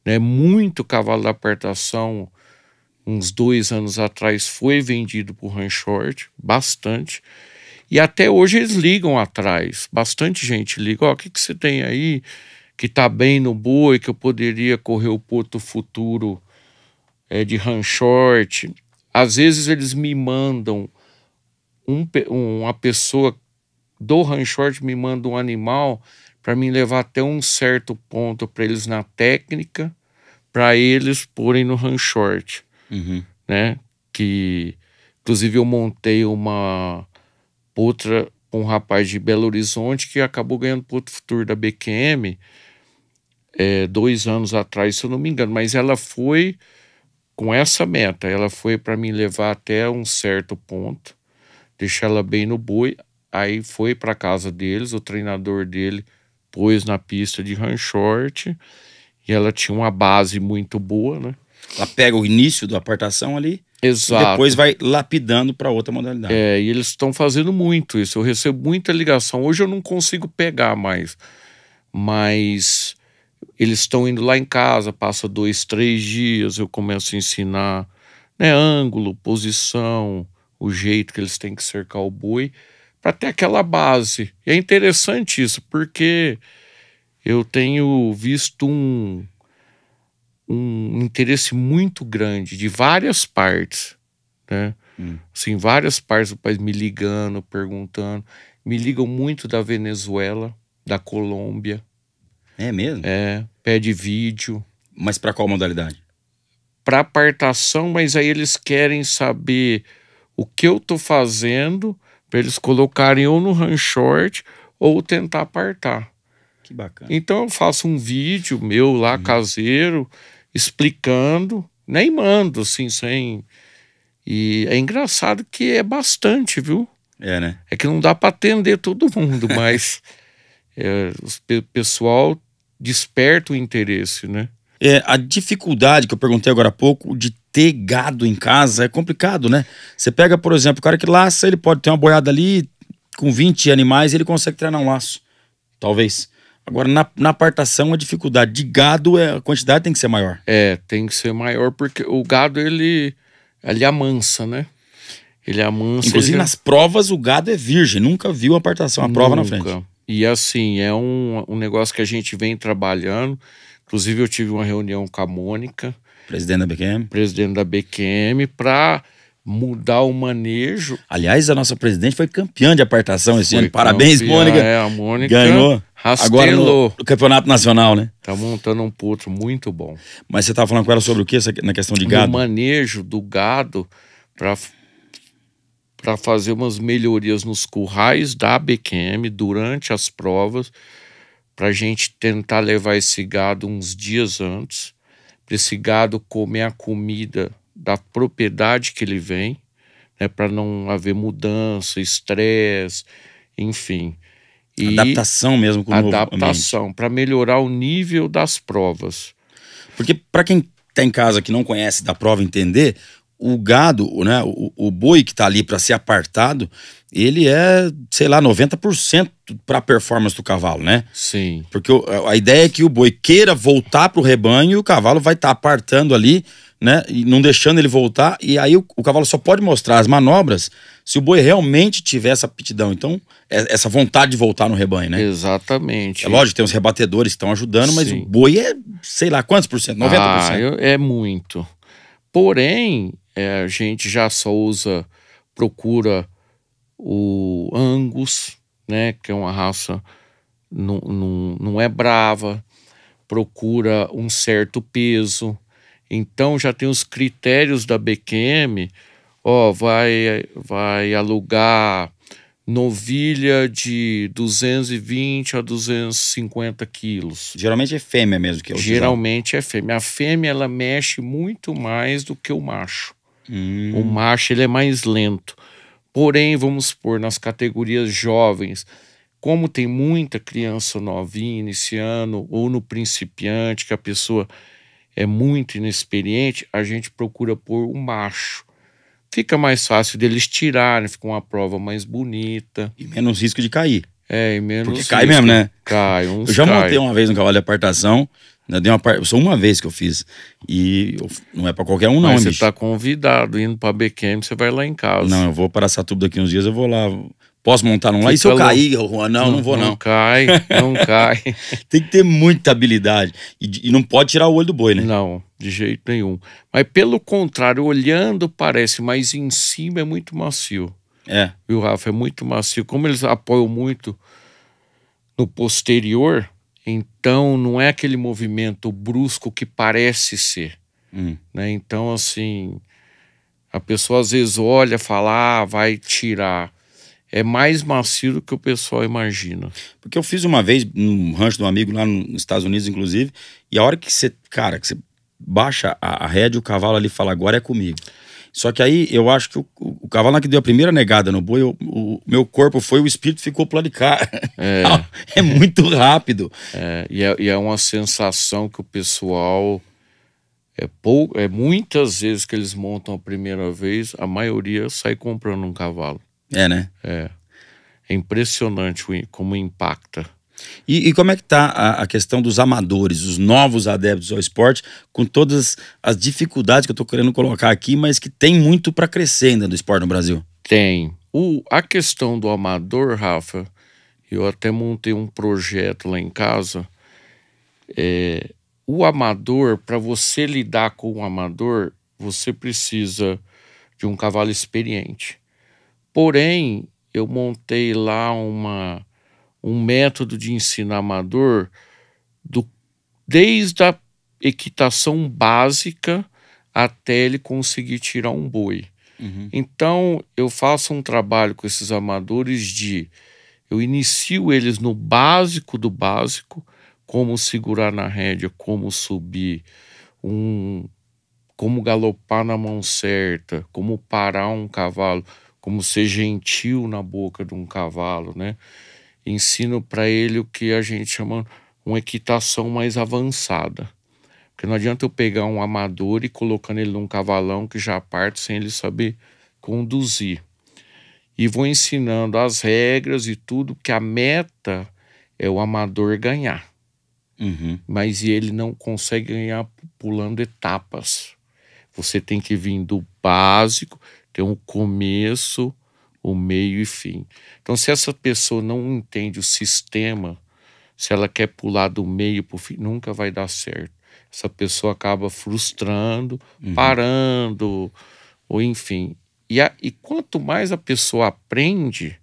né? Muito cavalo da apartação, uns dois anos atrás, foi vendido por Ranchort, bastante. E até hoje eles ligam atrás, bastante gente liga, ó, oh, o que, que você tem aí que tá bem no boi, que eu poderia correr o porto futuro é, de Ranchort? Às vezes eles me mandam um, uma pessoa do Ranchort me manda um animal para me levar até um certo ponto para eles na técnica, para eles porem no Ranchort, uhum. né? Que inclusive eu montei uma outra um rapaz de Belo Horizonte que acabou ganhando o Futuro da BQM é, dois anos atrás, se eu não me engano, mas ela foi com essa meta, ela foi para me levar até um certo ponto deixar ela bem no boi. Aí foi para casa deles, o treinador dele pôs na pista de run short e ela tinha uma base muito boa, né? Ela pega o início da apartação ali. Exato. E depois vai lapidando para outra modalidade. É, e eles estão fazendo muito isso. Eu recebo muita ligação. Hoje eu não consigo pegar mais. Mas eles estão indo lá em casa, passa dois, três dias, eu começo a ensinar né, ângulo, posição, o jeito que eles têm que cercar o boi, para ter aquela base. E é interessante isso, porque eu tenho visto um, um interesse muito grande de várias partes, né? Hum. Assim, várias partes do país me ligando, perguntando. Me ligam muito da Venezuela, da Colômbia. É mesmo? É, pede vídeo. Mas para qual modalidade? Para apartação, mas aí eles querem saber o que eu estou fazendo para eles colocarem ou no run short ou tentar apartar. Que bacana. Então eu faço um vídeo meu lá uhum. caseiro explicando, nem né, mando assim sem e é engraçado que é bastante, viu? É, né? É que não dá para atender todo mundo, mas é, o pessoal desperta o interesse, né? É, a dificuldade que eu perguntei agora há pouco de ter gado em casa é complicado, né? Você pega, por exemplo, o cara que laça, ele pode ter uma boiada ali com 20 animais, ele consegue treinar um laço. Talvez. Agora, na, na apartação, a dificuldade de gado, é, a quantidade tem que ser maior. É, tem que ser maior, porque o gado, ele, ele amansa, né? Ele amansa. Inclusive, ele... nas provas, o gado é virgem. Nunca viu a apartação, a prova Nunca. na frente. E assim, é um, um negócio que a gente vem trabalhando. Inclusive, eu tive uma reunião com a Mônica, Presidente da BQM. Presidente da BQM, para mudar o manejo. Aliás, a nossa presidente foi campeã de apartação foi esse ano. Parabéns, campeã, Mônica. É, a Mônica ganhou. Rastelou. Agora no, no, Campeonato Nacional, né? Tá montando um potro muito bom. Mas você estava falando com ela sobre o que na questão de gado? O manejo do gado para para fazer umas melhorias nos currais da BQM durante as provas, para a gente tentar levar esse gado uns dias antes para esse gado comer a comida da propriedade que ele vem, né, para não haver mudança, estresse, enfim. E adaptação mesmo com o Adaptação, para melhorar o nível das provas. Porque para quem está em casa que não conhece da prova entender, o gado, né, o, o boi que está ali para ser apartado, ele é, sei lá, 90% para a performance do cavalo, né? Sim. Porque a ideia é que o boi queira voltar para o rebanho e o cavalo vai estar tá apartando ali, né? E não deixando ele voltar. E aí o, o, cavalo só pode mostrar as manobras se o boi realmente tiver essa aptidão. Então, é, essa vontade de voltar no rebanho, né? Exatamente. É lógico, tem os rebatedores que estão ajudando, mas Sim. o boi é, sei lá, quantos por cento? 90%? Ah, eu, é muito. Porém, é, a gente já só usa, procura o Angus, né, que é uma raça não, não, não é brava, procura um certo peso. Então já tem os critérios da BQM, ó, vai, vai alugar novilha de 220 a 250 quilos. Geralmente é fêmea mesmo que é Geralmente é fêmea. A fêmea ela mexe muito mais do que o macho. Hum. O macho ele é mais lento. Porém, vamos supor, nas categorias jovens, como tem muita criança novinha, iniciando, ou no principiante, que a pessoa é muito inexperiente, a gente procura pôr o um macho. Fica mais fácil deles tirarem, fica uma prova mais bonita. E menos risco de cair. É, e menos Porque risco. cai mesmo, né? Cai. Uns Eu já cai. montei uma vez no cavalo de apartação, né? Dei uma par... Só uma vez que eu fiz. E eu... não é para qualquer um, não. Mas você bicho. tá convidado, indo pra BQM, você vai lá em casa. Não, eu vou para Satuba daqui uns dias, eu vou lá. Posso montar num lá? E se eu louco. cair, Juan? Não, não, não vou, não. Não cai, não cai. Tem que ter muita habilidade. E, e, não pode tirar o olho do boi, né? Não, de jeito nenhum. Mas pelo contrário, olhando parece, mas em cima é muito macio. É. Viu, Rafa? É muito macio. Como eles apoiam muito no posterior, então, não é aquele movimento brusco que parece ser. Hum. Né? Então, assim, a pessoa às vezes olha, fala, ah, vai tirar. É mais macio do que o pessoal imagina. Porque eu fiz uma vez num rancho de um amigo lá nos Estados Unidos, inclusive, e a hora que você, cara, que você baixa a, a rédea, o cavalo ali fala, agora é comigo. Só que aí eu acho que o, o, o cavalo que deu a primeira negada no boi, o, meu corpo foi, o espírito ficou pro lado de cá. É, é muito rápido. É, e, é, e, é, uma sensação que o pessoal. É, pou, é muitas vezes que eles montam a primeira vez, a maioria sai comprando um cavalo. É, né? É. É impressionante como impacta. E, e, como é que está a, a, questão dos amadores, os novos adeptos ao esporte, com todas as dificuldades que eu estou querendo colocar aqui, mas que tem muito para crescer ainda do esporte no Brasil? Tem. O, a questão do amador, Rafa, eu até montei um projeto lá em casa. É, o amador, para você lidar com o amador, você precisa de um cavalo experiente. Porém, eu montei lá uma um método de ensino amador do, desde a equitação básica até ele conseguir tirar um boi. Uhum. Então, eu faço um trabalho com esses amadores de. Eu inicio eles no básico do básico, como segurar na rédea, como subir, um, como galopar na mão certa, como parar um cavalo, como ser gentil na boca de um cavalo, né? ensino para ele o que a gente chama uma equitação mais avançada. Porque não adianta eu pegar um amador e colocando ele num cavalão que já parte sem ele saber conduzir. E vou ensinando as regras e tudo, que a meta é o amador ganhar. Uhum. Mas ele não consegue ganhar pulando etapas. Você tem que vir do básico, ter um começo, o meio e fim. Então, se essa pessoa não entende o sistema, se ela quer pular do meio para o fim, nunca vai dar certo. Essa pessoa acaba frustrando, uhum. parando, ou enfim. E, a, e quanto mais a pessoa aprende,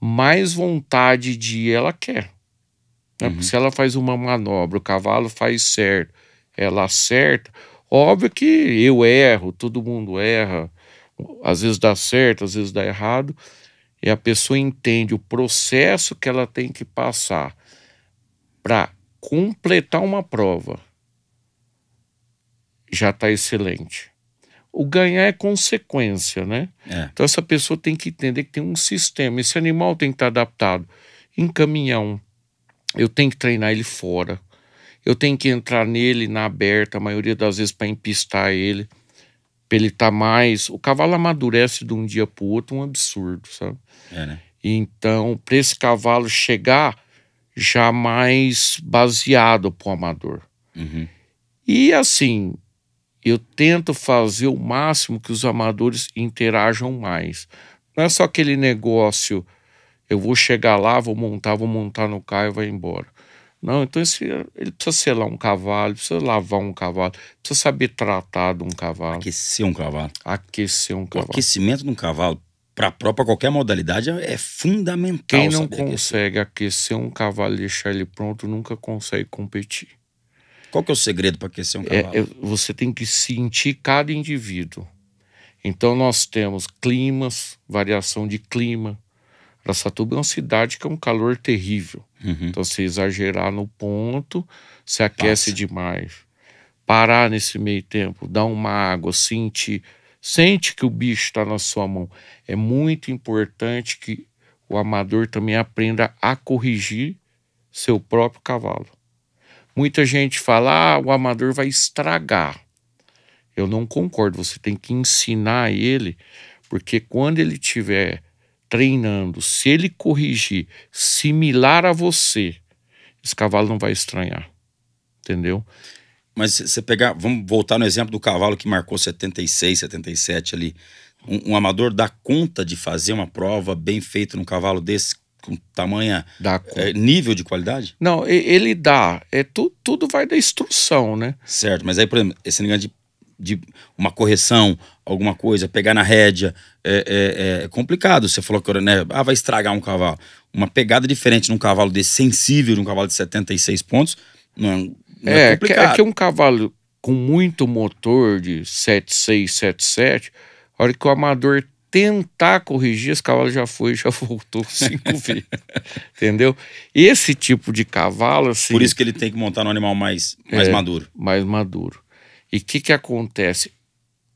mais vontade de ela quer. Né? Uhum. Se ela faz uma manobra, o cavalo faz certo, ela acerta, óbvio que eu erro, todo mundo erra, às vezes dá certo, às vezes dá errado, e a pessoa entende o processo que ela tem que passar para completar uma prova. Já está excelente. O ganhar é consequência, né? É. Então essa pessoa tem que entender que tem um sistema. Esse animal tem que estar tá adaptado. Em caminhão, eu tenho que treinar ele fora. Eu tenho que entrar nele na aberta, a maioria das vezes, para empistar ele pra ele estar tá mais. O cavalo amadurece de um dia pro outro, um absurdo, sabe? É, né? Então, para esse cavalo chegar já mais baseado pro amador. Uhum. E assim, eu tento fazer o máximo que os amadores interajam mais. Não é só aquele negócio, eu vou chegar lá, vou montar, vou montar no carro e vai embora. Não, então esse, ele precisa selar um cavalo, precisa lavar um cavalo, precisa saber tratar de um cavalo. Aquecer um cavalo. Aquecer um cavalo. O aquecimento de um cavalo para própria qualquer modalidade é fundamental. Quem não consegue aquecer. aquecer um cavalo e deixar ele pronto nunca consegue competir. Qual que é o segredo para aquecer um é, cavalo? É, é, você tem que sentir cada indivíduo. Então nós temos climas, variação de clima, Araçatuba é uma cidade que é um calor terrível. Uhum. Então, se exagerar no ponto, se aquece demais. Parar nesse meio tempo, dar uma água, sentir. Sente que o bicho está na sua mão. É muito importante que o amador também aprenda a corrigir seu próprio cavalo. Muita gente fala, ah, o amador vai estragar. Eu não concordo, você tem que ensinar ele, porque quando ele tiver treinando, se ele corrigir similar a você, esse cavalo não vai estranhar. Entendeu? Mas você pegar, vamos voltar no exemplo do cavalo que marcou 76, 77 ali. Um, um amador dá conta de fazer uma prova bem feita num cavalo desse, com tamanha dá é, nível de qualidade? Não, ele dá. É, tu, tudo vai da instrução, né? Certo, mas aí, por exemplo, esse negócio de de uma correção, alguma coisa, pegar na rédea, é, é, é complicado. Você falou que né, ah, vai estragar um cavalo. Uma pegada diferente num cavalo desse, sensível, num cavalo de 76 pontos, não é, não é, é, é complicado. É que um cavalo com muito motor de 76, 77, a hora que o amador tentar corrigir, esse cavalo já foi, já voltou cinco vezes. Entendeu? Esse tipo de cavalo, assim. Por isso que ele tem que montar no animal mais, mais é, maduro. Mais maduro. E o que, que acontece?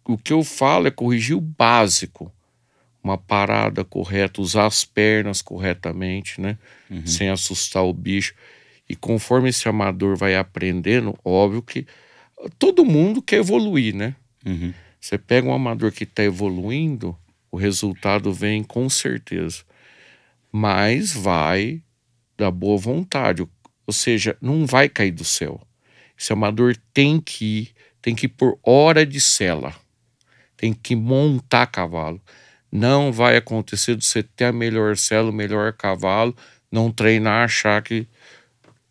O que eu falo é corrigir o básico. Uma parada correta, usar as pernas corretamente, né? Uhum. Sem assustar o bicho. E conforme esse amador vai aprendendo, óbvio que todo mundo quer evoluir, né? Uhum. Você pega um amador que está evoluindo, o resultado vem com certeza. Mas vai da boa vontade. Ou seja, não vai cair do céu. Esse amador tem que ir, tem que ir por hora de sela, tem que montar cavalo. Não vai acontecer de você ter a melhor sela, o melhor cavalo, não treinar, achar que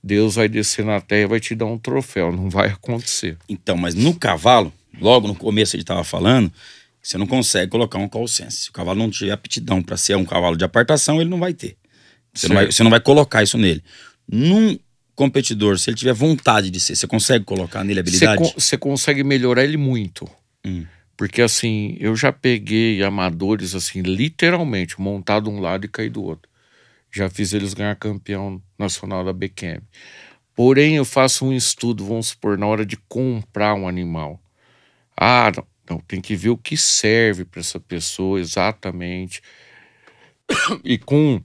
Deus vai descer na terra e vai te dar um troféu. Não vai acontecer. Então, mas no cavalo, logo no começo ele estava falando, você não consegue colocar um call sense. Se o cavalo não tiver aptidão para ser um cavalo de apartação, ele não vai ter. Você não vai, você não vai, colocar isso nele. Num competidor, se ele tiver vontade de ser, você consegue colocar nele habilidade? Você consegue melhorar ele muito. Hum. Porque assim, eu já peguei amadores, assim, literalmente, montado um lado e cair do outro. Já fiz eles ganhar campeão nacional da BQM. Porém, eu faço um estudo, vamos supor, na hora de comprar um animal. Ah, não, não tem que ver o que serve para essa pessoa exatamente. E com,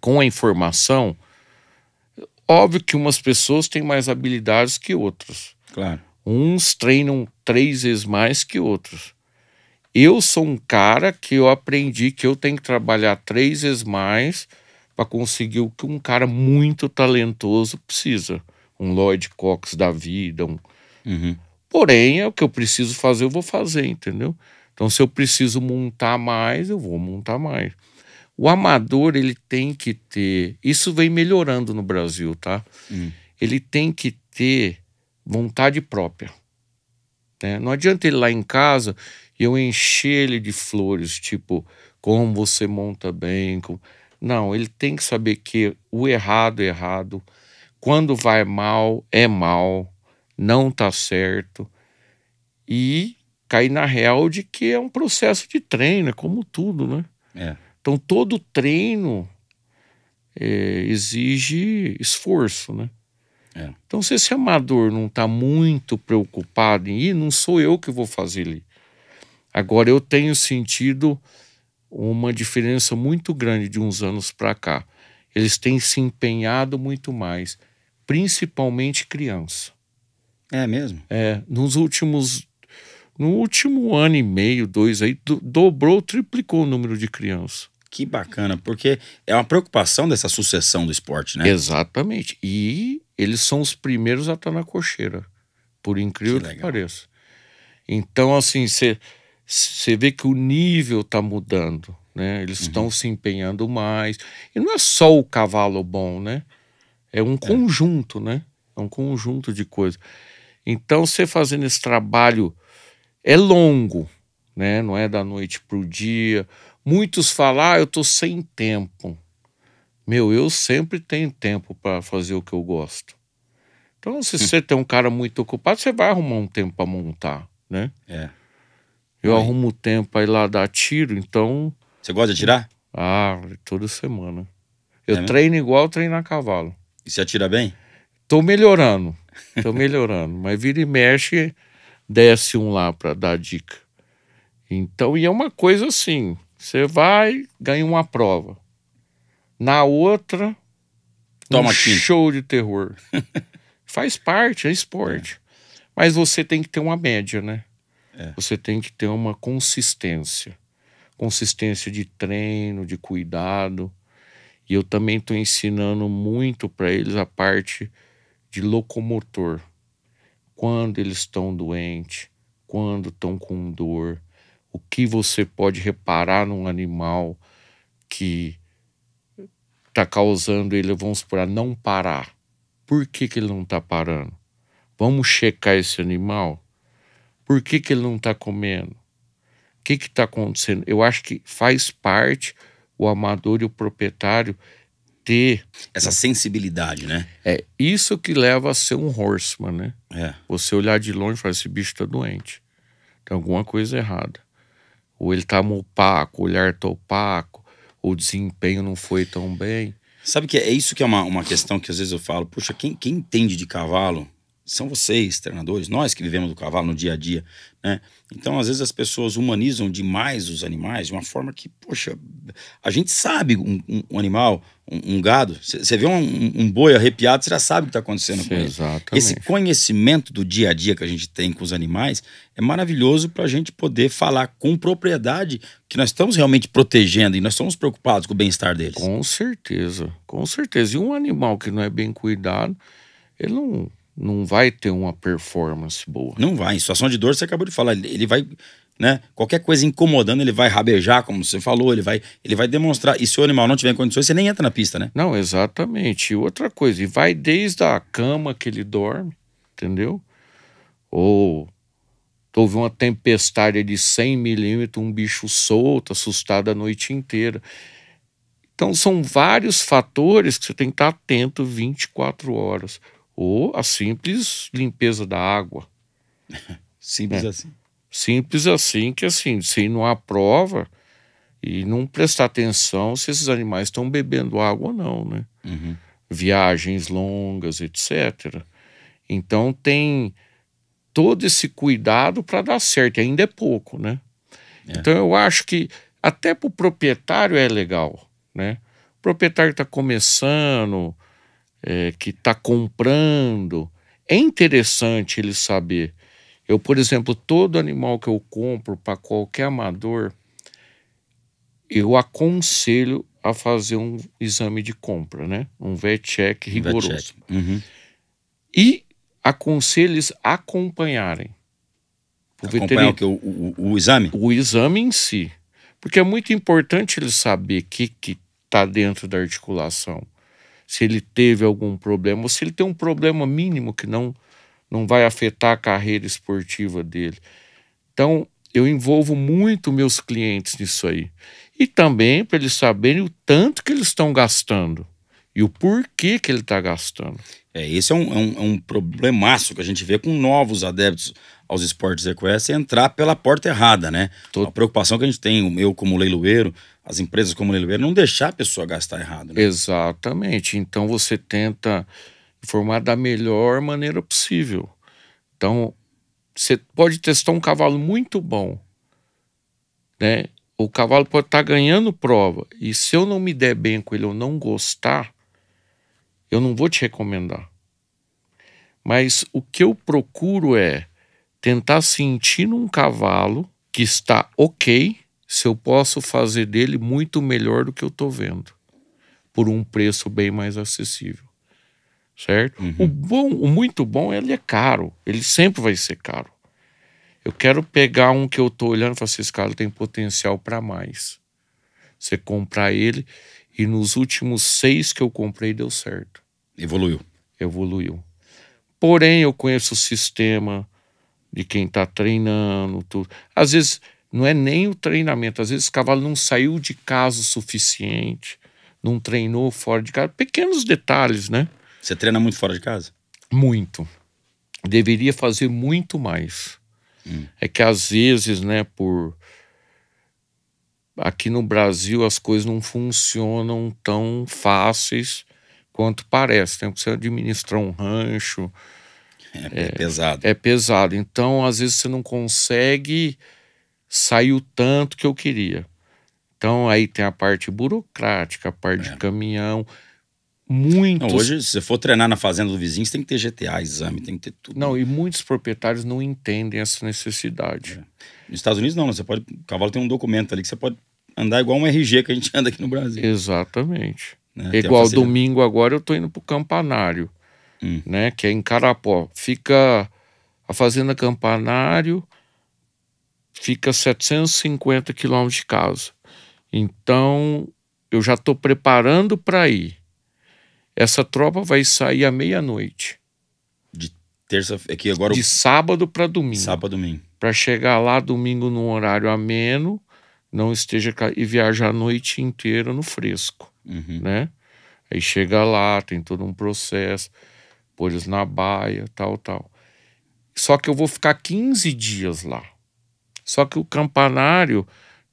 com a informação, Óbvio que umas pessoas têm mais habilidades que outras. Claro. Uns treinam três vezes mais que outros. Eu sou um cara que eu aprendi que eu tenho que trabalhar três vezes mais para conseguir o que um cara muito talentoso precisa. Um Lloyd Cox da vida. Um... Uhum. Porém, é o que eu preciso fazer, eu vou fazer, entendeu? Então, se eu preciso montar mais, eu vou montar mais o amador ele tem que ter. Isso vem melhorando no Brasil, tá? Hum. Ele tem que ter vontade própria. Né? Não adianta ele lá em casa e eu encher ele de flores, tipo, como você monta bem. Como... Não, ele tem que saber que o errado é errado, quando vai mal, é mal, não tá certo. E cair na real de que é um processo de treino, é como tudo, né? É. Então, todo treino é, exige esforço, né? É. Então, se esse amador não está muito preocupado em ir, não sou eu que vou fazer ele. Agora, eu tenho sentido uma diferença muito grande de uns anos para cá. Eles têm se empenhado muito mais, principalmente criança. É mesmo? É. Nos últimos. No último ano e meio, dois aí, do, dobrou, triplicou o número de crianças. Que bacana, porque é uma preocupação dessa sucessão do esporte, né? Exatamente. E eles são os primeiros a estar na cocheira, por incrível que, que pareça. Então, assim, você vê que o nível está mudando, né? Eles estão uhum. se empenhando mais. E não é só o cavalo bom, né? É um é. conjunto, né? É um conjunto de coisas. Então, você fazendo esse trabalho é longo, né? Não é da noite para o dia Muitos falam, ah, eu estou sem tempo. Meu, eu sempre tenho tempo para fazer o que eu gosto. Então, se hum. você tem um cara muito ocupado, você vai arrumar um tempo para montar, né? É. Eu arrumo tempo para ir lá dar tiro, então. Você gosta de atirar? Ah, toda semana. Eu é treino igual treino a cavalo. E você atira bem? Tô melhorando. Tô melhorando. mas vira e mexe, desce um lá para dar dica. Então, e é uma coisa assim. Você vai, ganha uma prova. Na outra, Toma um tinta. show de terror. Faz parte, é esporte. É. Mas você tem que ter uma média, né? É. Você tem que ter uma consistência. Consistência de treino, de cuidado. E eu também estou ensinando muito para eles a parte de locomotor. Quando eles estão doentes, quando estão com dor o que você pode reparar num animal que está causando ele, vamos supor, a não parar. Por que, que ele não está parando? Vamos checar esse animal? Por que, que ele não está comendo? O que está acontecendo? Eu acho que faz parte o amador e o proprietário ter essa sensibilidade, né? É isso que leva a ser um horseman, né? É. Você olhar de longe e falar: esse bicho está doente, tem alguma coisa errada ou ele tá opaco, o olhar tá opaco, ou o desempenho não foi tão bem. Sabe que é isso que é uma, uma questão que às vezes eu falo, puxa, quem, quem entende de cavalo são vocês, treinadores, nós que vivemos do cavalo no dia a dia. Né? Então, às vezes, as pessoas humanizam demais os animais de uma forma que, poxa, a gente sabe um, um, animal, um, um gado. Você vê um, boi arrepiado, você já sabe o que está acontecendo Sim, com ele. Exatamente. Esse conhecimento do dia a dia que a gente tem com os animais é maravilhoso para a gente poder falar com propriedade que nós estamos realmente protegendo e nós estamos preocupados com o bem-estar deles. Com certeza, com certeza. E um animal que não é bem cuidado, ele não não vai ter uma performance boa. Não vai. Em situação de dor, você acabou de falar, ele vai. Né? Qualquer coisa incomodando, ele vai rabejar, como você falou, ele vai, ele vai demonstrar. E se o animal não tiver condições, você nem entra na pista, né? Não, exatamente. E outra coisa, e vai desde a cama que ele dorme, entendeu? Ou houve uma tempestade de 100 milímetros, um bicho solto, assustado a noite inteira. Então, são vários fatores que você tem que estar atento 24 horas ou a simples limpeza da água. Simples é. assim. Simples assim, que assim, se não há prova e não prestar atenção se esses animais estão bebendo água ou não, né? Uhum. Viagens longas, etc. Então tem todo esse cuidado para dar certo, ainda é pouco, né? É. Então eu acho que até para o proprietário é legal, né? O proprietário está começando, é, que está comprando. É interessante ele saber. Eu, por exemplo, todo animal que eu compro para qualquer amador, eu aconselho a fazer um exame de compra, né? Um vet check rigoroso. Vet -check. Uhum. E aconselho eles a acompanharem. O, Acompanhar o, o, o, o, exame? O exame em si. Porque é muito importante ele saber o que está dentro da articulação se ele teve algum problema, ou se ele tem um problema mínimo que não, não vai afetar a carreira esportiva dele. Então, eu envolvo muito meus clientes nisso aí. E também para eles saberem o tanto que eles estão gastando e o porquê que ele está gastando. É, esse é um, é, um, é um problemaço que a gente vê com novos adeptos aos esportes equestres entrar pela porta errada, né? Tô... A preocupação que a gente tem, eu como leiloeiro, as empresas como leiloeiro não deixar a pessoa gastar errado. Né? Exatamente. Então você tenta informar da melhor maneira possível. Então você pode testar um cavalo muito bom, né? O cavalo pode estar tá ganhando prova e se eu não me der bem com ele, eu não gostar, eu não vou te recomendar. Mas o que eu procuro é tentar sentir num cavalo que está ok se eu posso fazer dele muito melhor do que eu estou vendo, por um preço bem mais acessível. Certo? Uhum. O bom, o muito bom, ele é caro, ele sempre vai ser caro. Eu quero pegar um que eu estou olhando e falar assim, esse cara tem potencial para mais. Você comprar ele e nos últimos seis que eu comprei deu certo. Evoluiu. Evoluiu. Porém, eu conheço o sistema de quem está treinando, tudo. Às vezes não é nem o treinamento. Às vezes o cavalo não saiu de casa o suficiente, não treinou fora de casa. Pequenos detalhes, né? Você treina muito fora de casa? Muito. Deveria fazer muito mais. Hum. É que às vezes, né, por. Aqui no Brasil as coisas não funcionam tão fáceis quanto parece. Tem né? que você administrar um rancho. É, é pesado. É, é pesado. Então, às vezes, você não consegue saiu tanto que eu queria. Então aí tem a parte burocrática, a parte é. de caminhão. Muitos... Não, hoje, se você for treinar na fazenda do vizinho, você tem que ter GTA, exame, tem que ter tudo. Não, e muitos proprietários não entendem essa necessidade. É. Nos Estados Unidos, não, né? Você pode. O cavalo tem um documento ali que você pode andar igual um RG que a gente anda aqui no Brasil. Exatamente. Né? Igual domingo agora eu tô indo pro Campanário, hum. né? Que é em Carapó. Fica a Fazenda Campanário, fica a 750 quilômetros de casa. Então, eu já estou preparando para ir. Essa tropa vai sair à meia-noite. De terça, é que agora. De sábado para domingo. Sábado domingo. Para chegar lá domingo num horário ameno, não esteja e viajar a noite inteira no fresco, uhum. né? Aí chega lá, tem todo um processo, pôr eles na baia, tal, tal. Só que eu vou ficar 15 dias lá. Só que o campanário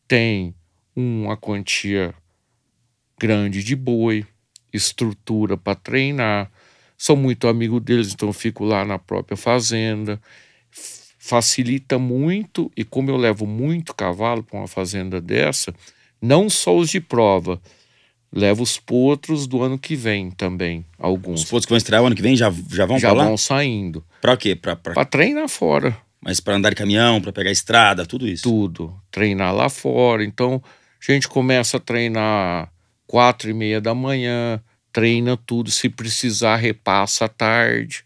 tem uma quantia grande de boi, estrutura para treinar. Sou muito amigo deles, então fico lá na própria fazenda. Facilita muito, e como eu levo muito cavalo para uma fazenda dessa, não só os de prova, levo os potros do ano que vem também, alguns. Os potros que vão estrear o ano que vem já, já vão Já vão saindo. Para quê? Para pra... treinar fora. Mas para andar de caminhão, para pegar estrada, tudo isso? Tudo. Treinar lá fora. Então, a gente começa a treinar quatro e meia da manhã, treina tudo. Se precisar, repassa à tarde,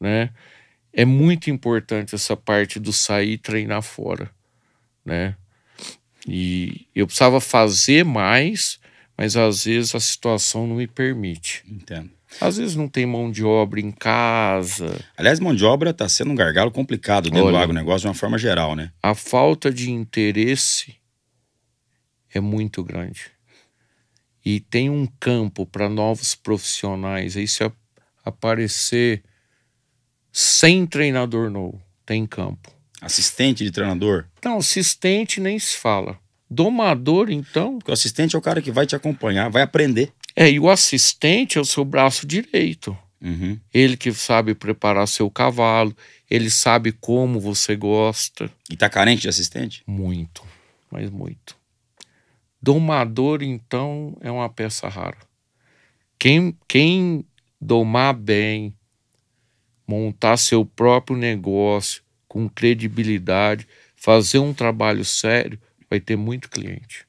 né? É muito importante essa parte do sair e treinar fora, né? E eu precisava fazer mais, mas às vezes a situação não me permite. Entendo. Às vezes não tem mão de obra em casa. Aliás, mão de obra está sendo um gargalo complicado dentro Olha, do agronegócio de uma forma geral, né? A falta de interesse é muito grande. E tem um campo para novos profissionais. Aí se aparecer sem treinador novo, tem campo. Assistente de treinador? Não, assistente nem se fala. Domador, então. Porque o assistente é o cara que vai te acompanhar, vai aprender. É, e o assistente é o seu braço direito. Uhum. Ele que sabe preparar seu cavalo, ele sabe como você gosta. E tá carente de assistente? Muito, mas muito. Domador, então, é uma peça rara. Quem, quem domar bem, montar seu próprio negócio com credibilidade, fazer um trabalho sério, vai ter muito cliente.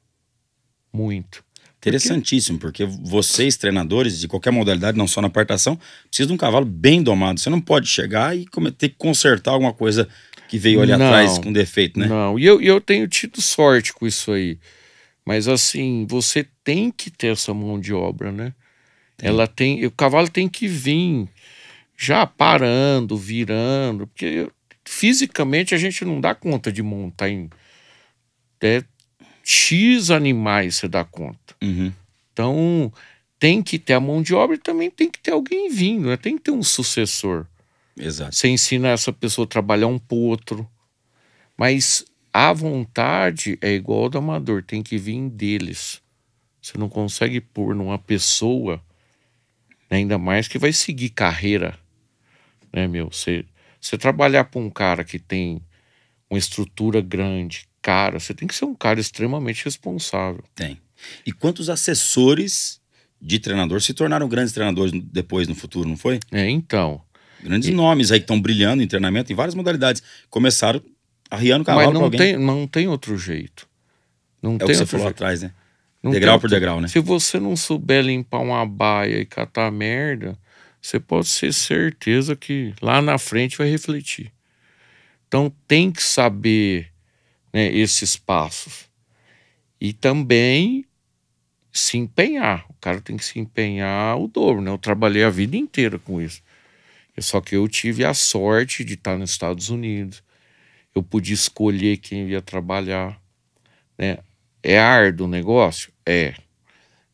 Muito. Interessantíssimo, porque... porque vocês, treinadores de qualquer modalidade, não só na partação, precisam de um cavalo bem domado. Você não pode chegar e ter que consertar alguma coisa que veio ali não, atrás com defeito, né? Não, e eu, eu tenho tido sorte com isso aí. Mas assim, você tem que ter essa mão de obra, né? Tem. Ela tem. O cavalo tem que vir já parando, virando, porque fisicamente a gente não dá conta de montar em até X animais você dá conta. Uhum. Então, tem que ter a mão de obra e também tem que ter alguém vindo, né? tem que ter um sucessor. Exato. Você ensina essa pessoa a trabalhar um potro. Mas a vontade é igual ao do amador, tem que vir deles. Você não consegue pôr numa pessoa, né, ainda mais que vai seguir carreira. Né, meu? Você, você trabalhar para um cara que tem uma estrutura grande, cara. Você tem que ser um cara extremamente responsável. Tem. E quantos assessores de treinador se tornaram grandes treinadores depois, no futuro, não foi? É, então. Grandes e... nomes aí que estão brilhando em treinamento, em várias modalidades. Começaram arriando cavalo Mas não Mas não tem outro jeito. Não é tem o que você falou jeito. atrás, né? Não degrau por degrau, né? Se você não souber limpar uma baia e catar merda, você pode ter certeza que lá na frente vai refletir. Então tem que saber né, esses passos. E também se empenhar. O cara tem que se empenhar o dobro, né? Eu trabalhei a vida inteira com isso. Só que eu tive a sorte de estar nos Estados Unidos. Eu pude escolher quem ia trabalhar, né? É árduo o negócio? É.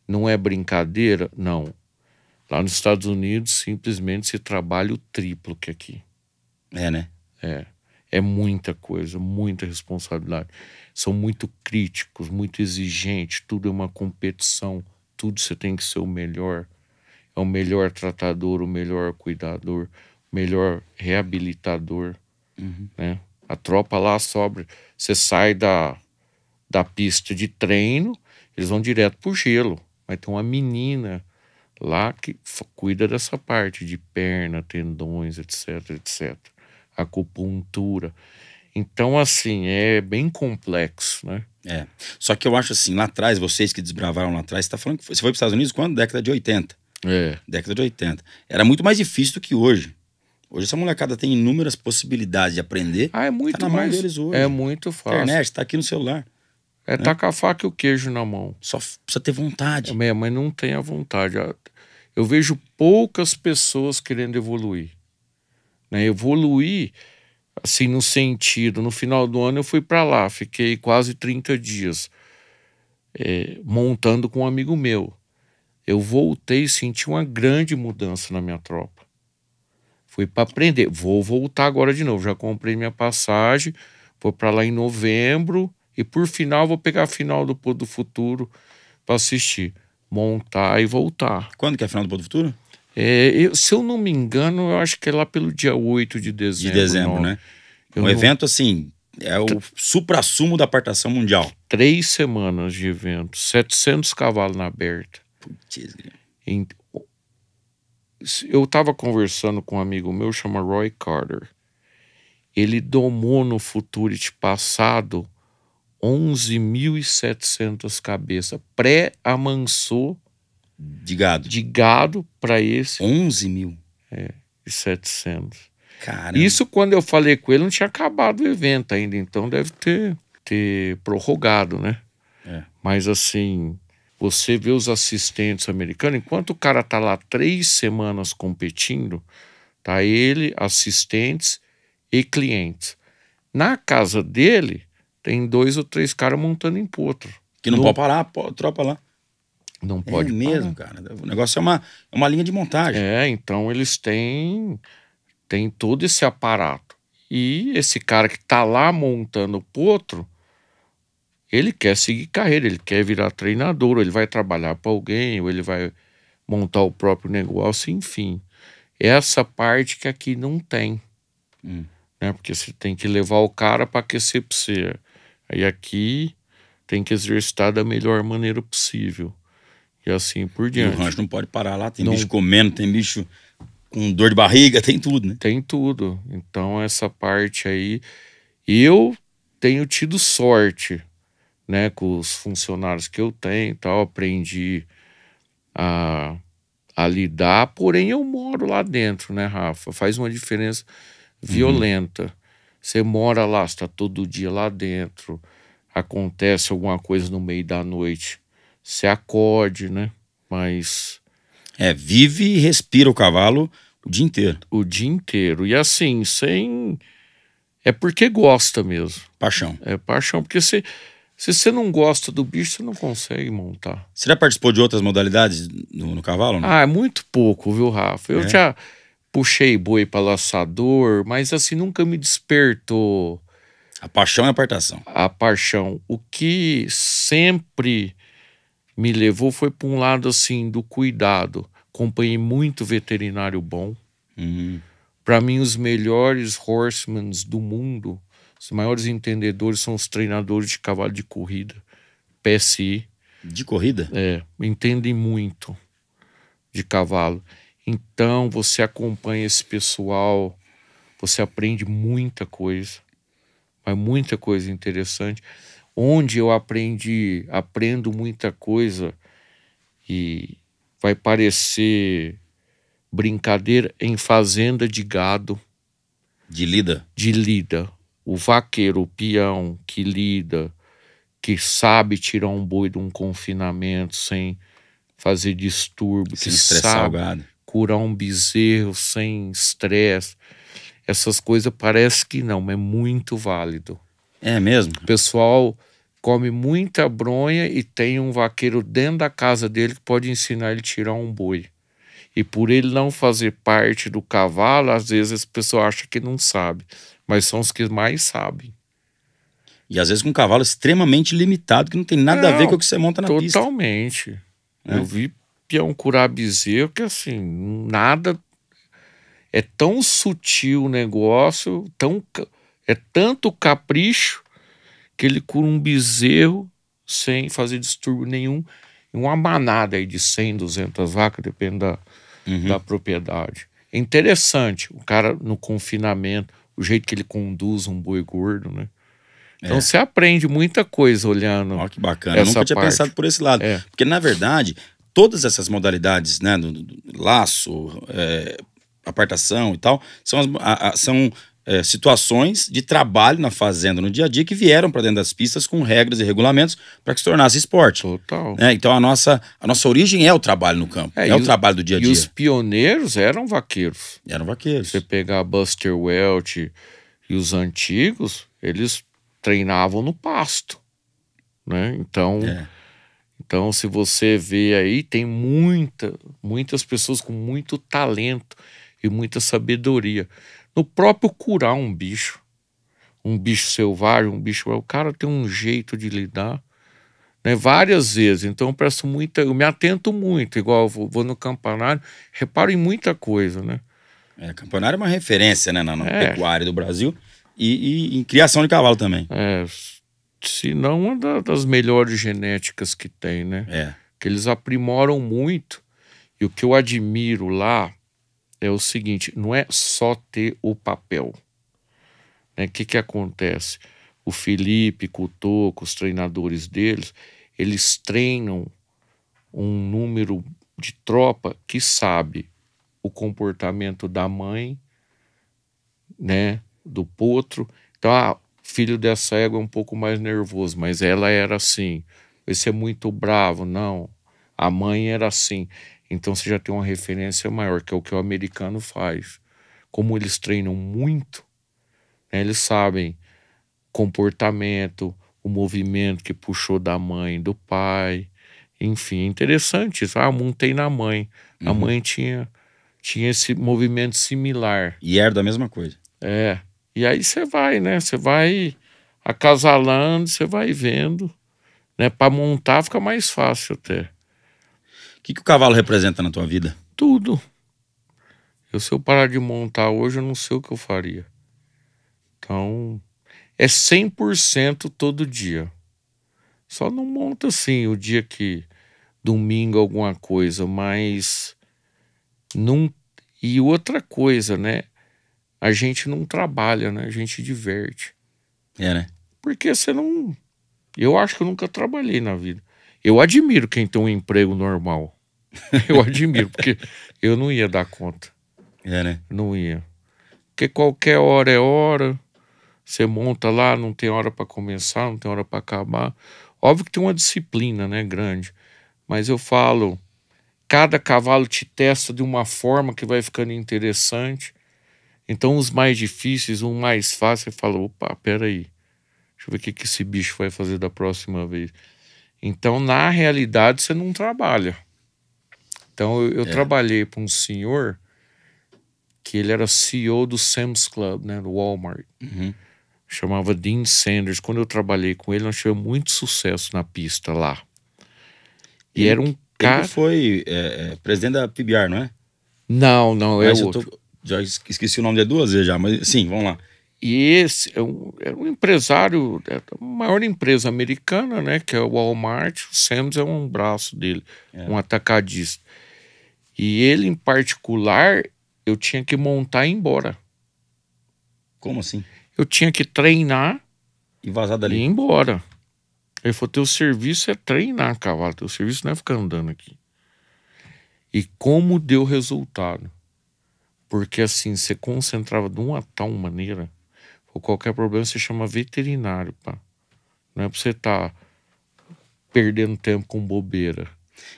Não é brincadeira? Não. Lá nos Estados Unidos, simplesmente se trabalha o triplo que aqui. É, né? É. É muita coisa, muita responsabilidade. São muito críticos, muito exigentes, tudo é uma competição, tudo você tem que ser o melhor. É o melhor tratador, o melhor cuidador, o melhor reabilitador, uhum. né? A tropa lá sobra. Você sai da, da pista de treino, eles vão direto pro gelo. Mas tem uma menina lá que cuida dessa parte de perna, tendões, etc, etc acupuntura. Então, assim, é bem complexo, né? É. Só que eu acho assim, lá atrás, vocês que desbravaram lá atrás, você tá falando que foi, você foi para os Estados Unidos quando? Década de 80. É. Década de 80. Era muito mais difícil do que hoje. Hoje essa molecada tem inúmeras possibilidades de aprender. Ah, é muito tá na mais. Mão deles hoje. É muito fácil. Internet, tá aqui no celular. É né? tacar a faca e o queijo na mão. Só precisa ter vontade. É, mas não tem a vontade. Eu vejo poucas pessoas querendo evoluir né? Evoluir assim no sentido. No final do ano eu fui para lá, fiquei quase 30 dias é, montando com um amigo meu. Eu voltei e senti uma grande mudança na minha tropa. Fui para aprender. Vou voltar agora de novo. Já comprei minha passagem, vou para lá em novembro e por final vou pegar a final do Pôr do Futuro para assistir, montar e voltar. Quando que é a final do Pôr do Futuro? É, eu, se eu não me engano, eu acho que é lá pelo dia 8 de dezembro. De dezembro, não. né? Eu um não... evento assim, é o supra-sumo da apartação mundial. Três semanas de evento, 700 cavalos na aberta. Putz, eu estava conversando com um amigo meu, chama Roy Carter. Ele domou no Futurity passado 11.700 cabeças. Pré-amansou de gado. De gado para esse. 11 mil? É, e 700. Isso quando eu falei com ele não tinha acabado o evento ainda, então deve ter, ter prorrogado, né? É. Mas assim, você vê os assistentes americanos, enquanto o cara tá lá três semanas competindo, tá ele, assistentes e clientes. Na casa dele, tem dois ou três caras montando em potro. Que não no... pode parar, tropa lá. Não é pode. É mesmo, parar. cara. O negócio é uma, é uma linha de montagem. É, então eles têm, têm todo esse aparato. E esse cara que tá lá montando o outro, ele quer seguir carreira, ele quer virar treinador, ele vai trabalhar para alguém, ou ele vai montar o próprio negócio, enfim. É essa parte que aqui não tem. Hum. Né? Porque você tem que levar o cara para aquecer para você. Aí aqui tem que exercitar da melhor maneira possível. E assim por diante. E o rancho não pode parar lá, tem não... bicho comendo, tem bicho com dor de barriga, tem tudo, né? Tem tudo. Então, essa parte aí. Eu tenho tido sorte, né, com os funcionários que eu tenho e tal, aprendi a, a lidar, porém eu moro lá dentro, né, Rafa? Faz uma diferença uhum. violenta. Uhum. Você mora lá, está todo dia lá dentro, acontece alguma coisa no meio da noite se acorde, né? Mas. É, vive e respira o cavalo o dia inteiro. O dia inteiro. E assim, sem. É porque gosta mesmo. Paixão. É paixão. Porque se, se você não gosta do bicho, você não consegue montar. Você já participou de outras modalidades no, no cavalo? Não? Ah, é muito pouco, viu, Rafa? Eu é. já puxei boi para laçador, mas assim, nunca me despertou. A paixão é a apartação. A paixão. O que sempre me levou foi para um lado assim do cuidado. Acompanhei muito veterinário bom. Uhum. Para mim, os melhores horsemen do mundo, os maiores entendedores são os treinadores de cavalo de corrida, PSI. De corrida? É, entendem muito de cavalo. Então, você acompanha esse pessoal, você aprende muita coisa, mas muita coisa interessante onde eu aprendi, aprendo muita coisa e vai parecer brincadeira em fazenda de gado. De lida? De lida. O vaqueiro, o peão que lida, que sabe tirar um boi de um confinamento sem fazer distúrbio, sem que sabe curar um bezerro sem estresse. Essas coisas parece que não, mas é muito válido. É mesmo? O pessoal come muita bronha e tem um vaqueiro dentro da casa dele que pode ensinar ele a tirar um boi. E por ele não fazer parte do cavalo, às vezes as pessoas acham que não sabe, mas são os que mais sabem. E às vezes com um cavalo extremamente limitado, que não tem nada não, a ver com o que você monta na totalmente. pista. Totalmente. É. Eu vi peão curar bezerro que assim, nada. É tão sutil o negócio, tão, é tanto capricho que ele cura um bezerro sem fazer distúrbio nenhum, uma manada aí de 100, 200 vacas, depende da, uhum. da propriedade. É interessante, o cara no confinamento, o jeito que ele conduz um boi gordo, né? Então é. você aprende muita coisa olhando. Olha que bacana, essa eu nunca tinha parte. pensado por esse lado. É. Porque, na verdade, todas essas modalidades, né, do, do laço, é, apartação e tal, são, as, a, a, são é, situações de trabalho na fazenda no dia a dia que vieram para dentro das pistas com regras e regulamentos para que se tornasse esporte. Total. Né? então a nossa, a nossa origem é o trabalho no campo, é, é o trabalho do dia a dia. E os pioneiros eram vaqueiros. Eram vaqueiros. Você pegar Buster Welch e os antigos, eles treinavam no pasto. Né? Então, é. então, se você vê aí, tem muita, muitas pessoas com muito talento e muita sabedoria no próprio curar um bicho, um bicho selvagem, um bicho. O cara tem um jeito de lidar. Né, várias vezes, então eu presto muita, eu me atento muito, igual eu vou, vou no campanário, reparo em muita coisa, né? É, campanário é uma referência, né, na, na é. pecuária do Brasil e, e, em criação de cavalo também. É, se não uma da, das melhores genéticas que tem, né? É. Que eles aprimoram muito. E o que eu admiro lá é o seguinte: não é só ter o papel. O né? que, que acontece? O Felipe, Cutoco, os treinadores deles, eles treinam um número de tropa que sabe o comportamento da mãe, né, do potro. Então, ah, filho dessa égua é um pouco mais nervoso, mas ela era assim. Esse é muito bravo, não. A mãe era assim. Então você já tem uma referência maior, que é o que o americano faz. Como eles treinam muito, né, eles sabem comportamento, o movimento que puxou da mãe, do pai. Enfim, interessante isso. Ah, montei na mãe. Uhum. A mãe tinha, tinha esse movimento similar. E era da mesma coisa. É. E aí você vai, né? Você vai acasalando, você vai vendo. Né? Para montar fica mais fácil até que, que o cavalo representa na tua vida? Tudo. Eu, se eu parar de montar hoje, eu não sei o que eu faria. Então, é 100% todo dia. Só não monta assim o dia que domingo alguma coisa, mas não e outra coisa, né? A gente não trabalha, né? A gente diverte. É, né? Porque você não eu acho que eu nunca trabalhei na vida. Eu admiro quem tem um emprego normal. eu admiro, porque eu não ia dar conta. É, né? Não ia. Porque qualquer hora é hora, você monta lá, não tem hora para começar, não tem hora para acabar. Óbvio que tem uma disciplina, né, grande. Mas eu falo, cada cavalo te testa de uma forma que vai ficando interessante. Então, os mais difíceis, um mais fácil, você fala, opa, peraí, deixa eu ver o que, que esse bicho vai fazer da próxima vez. Então, na realidade, você não trabalha. Então eu, eu é. trabalhei para um senhor que ele era CEO do Sam's Club, né, do Walmart. Uhum. Chamava Dean Sanders. Quando eu trabalhei com ele, nós tivemos muito sucesso na pista lá. E, e era um cara. Ele foi é, é, presidente da PBR, não é? Não, não, é mas é outro. Tô... Já esqueci o nome dele duas vezes já, mas sim, vamos lá. E esse é um, é um empresário, é a maior empresa americana, né? Que é o Walmart. O Sam's é um braço dele, é. um atacadista. E ele, em particular, eu tinha que montar e ir embora. Como assim? Eu tinha que treinar. E vazar dali? E ir embora. Ele falou: teu serviço é treinar cavalo, teu serviço não é ficar andando aqui. E como deu resultado. Porque assim, você concentrava de uma tal maneira. Ou qualquer problema você chama veterinário, pá. Não é pra você estar tá perdendo tempo com bobeira.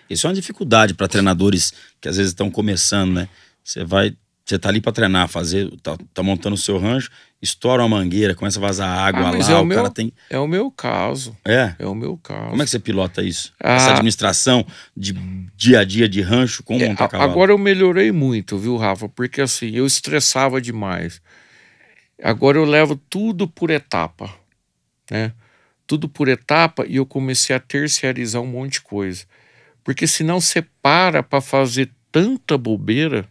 Isso é uma dificuldade para treinadores que às vezes estão começando, né? Você vai, você tá ali para treinar, fazer, tá, tá, montando o seu rancho, estoura uma mangueira, começa a vazar ah, água ah, lá, é o, o meu, cara tem. É o meu caso. É. É o meu caso. Como é que você pilota isso? Ah, Essa administração de dia a dia de rancho com é, montar cavalo. Agora eu melhorei muito, viu, Rafa? Porque assim, eu estressava demais. Agora eu levo tudo por etapa, né? Tudo por etapa e eu comecei a terceirizar um monte de coisa. Porque senão você para para fazer tanta bobeira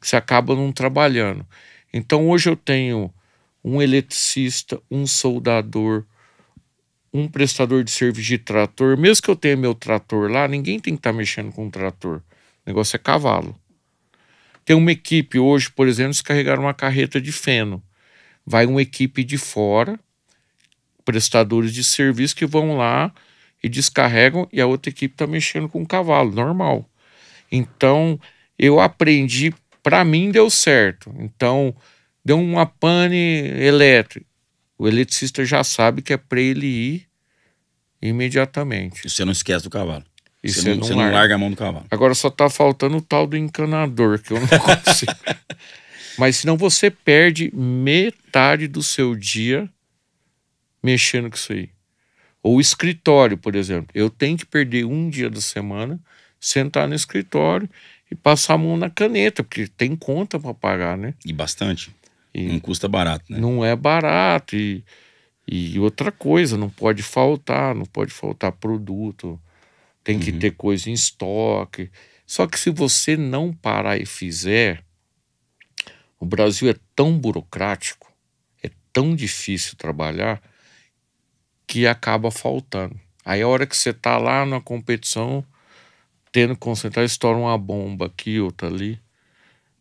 que você acaba não trabalhando. Então hoje eu tenho um eletricista, um soldador, um prestador de serviço de trator. Mesmo que eu tenha meu trator lá, ninguém tem que estar tá mexendo com o trator. O negócio é cavalo. Tem uma equipe hoje, por exemplo, se carregar uma carreta de feno. Vai uma equipe de fora, prestadores de serviço que vão lá e descarregam e a outra equipe está mexendo com o cavalo, normal. Então, eu aprendi, para mim deu certo. Então, deu uma pane elétrica. O eletricista já sabe que é para ele ir imediatamente. E você não esquece do cavalo. E você, não, não, você larga. não larga a mão do cavalo. Agora só está faltando o tal do encanador, que eu não consigo. Mas senão você perde metade do seu dia mexendo com isso aí. Ou escritório, por exemplo. Eu tenho que perder um dia da semana, sentar no escritório e passar a mão na caneta, porque tem conta para pagar, né? E bastante. E não custa barato, né? Não é barato. E, e outra coisa, não pode faltar, não pode faltar produto, tem que uhum. ter coisa em estoque. Só que se você não parar e fizer, o Brasil é tão burocrático, é tão difícil trabalhar, que acaba faltando. Aí a hora que você tá lá na competição, tendo que concentrar, estoura uma bomba aqui, outra ali.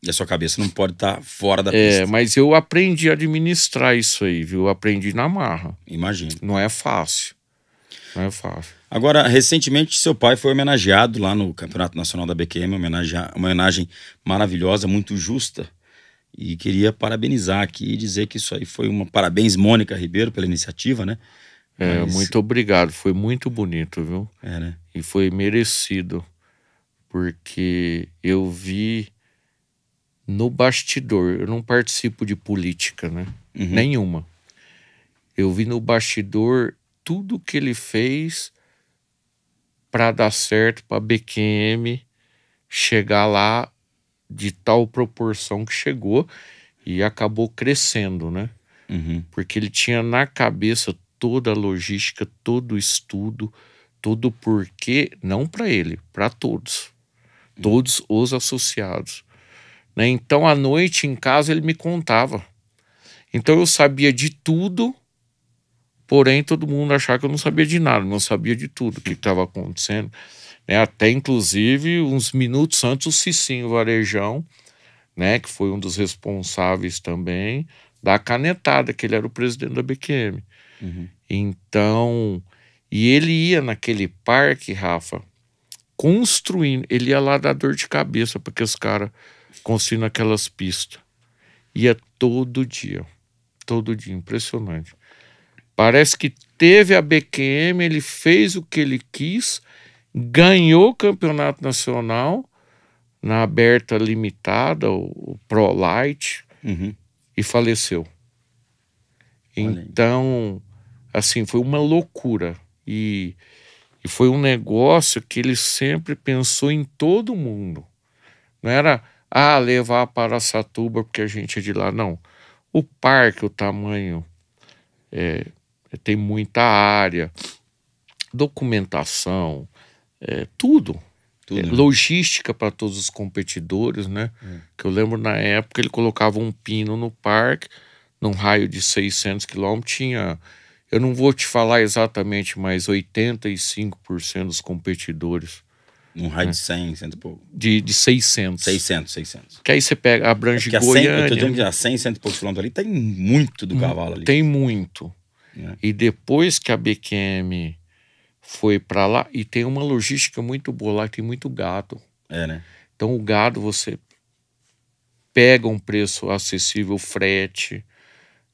E a sua cabeça não pode estar tá fora da é, pista. É, mas eu aprendi a administrar isso aí, viu? Eu aprendi na marra. Imagina. Não é fácil. Não é fácil. Agora, recentemente, seu pai foi homenageado lá no Campeonato Nacional da BQM, uma homenagem maravilhosa, muito justa. E queria parabenizar aqui e dizer que isso aí foi uma. Parabéns, Mônica Ribeiro, pela iniciativa, né? É, Mas... muito obrigado. Foi muito bonito, viu? É, né? E foi merecido, porque eu vi no bastidor. Eu não participo de política, né? Uhum. Nenhuma. Eu vi no bastidor tudo que ele fez para dar certo para a BQM chegar lá de tal proporção que chegou e acabou crescendo, né? Uhum. Porque ele tinha na cabeça toda a logística, todo o estudo, todo o porquê, não para ele, para todos, uhum. todos os associados. Né? Então, à noite em casa, ele me contava. Então, eu sabia de tudo, porém, todo mundo achava que eu não sabia de nada, não sabia de tudo o que estava uhum. acontecendo. Né? Até, inclusive, uns minutos antes, o Cicinho Varejão, né, que foi um dos responsáveis também, da canetada, que ele era o presidente da BQM. Uhum. Então, e ele ia naquele parque, Rafa, construindo. Ele ia lá dar dor de cabeça, porque os caras construindo aquelas pistas. Ia todo dia. Todo dia, impressionante. Parece que teve a BQM, ele fez o que ele quis, ganhou o campeonato nacional na aberta limitada, o, o Pro Light, uhum. e faleceu. Então, assim, foi uma loucura. E, e foi um negócio que ele sempre pensou em todo mundo. Não era, ah, levar para Satuba porque a gente é de lá. Não. O parque, o tamanho, é, é tem muita área, documentação, é, tudo. tudo é, né? logística para todos os competidores, né? Hum. Que eu lembro na época ele colocava um pino no parque, num raio de 600 quilômetros, tinha eu não vou te falar exatamente, mas 85% dos competidores. Um raio né? de 100, 100 e pouco. De, de 600. 600, 600. Que aí você pega, abrange é Goiânia. 100, eu tô dizendo que a 100, 100 e poucos quilômetros ali, tem muito do hum, cavalo ali. Tem muito. É. E depois que a BQM foi para lá, e tem uma logística muito boa lá, tem muito gado. É, né? Então o gado você pega um preço acessível, frete,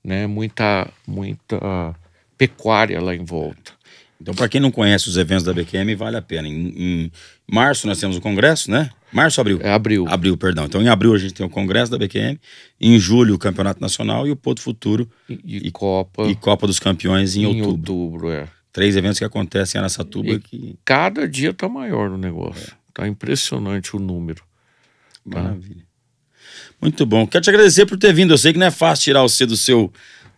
né? Muita, muita pecuária lá em volta. Então, para quem não conhece os eventos da BQM, vale a pena. Em, em março nós temos o congresso, né? Março, abril? É, abril. Abril, perdão. Então, em abril a gente tem o congresso da BQM, em julho o Campeonato Nacional e o Porto Futuro. E, e, Copa. E Copa dos Campeões em, em outubro. outubro, é. Três eventos que acontecem em Aracatuba. E que... Cada dia tá maior o negócio. É. Tá impressionante o número. Tá? Maravilha. Tá? Muito bom. Quero te agradecer por ter vindo. Eu sei que não é fácil tirar você do seu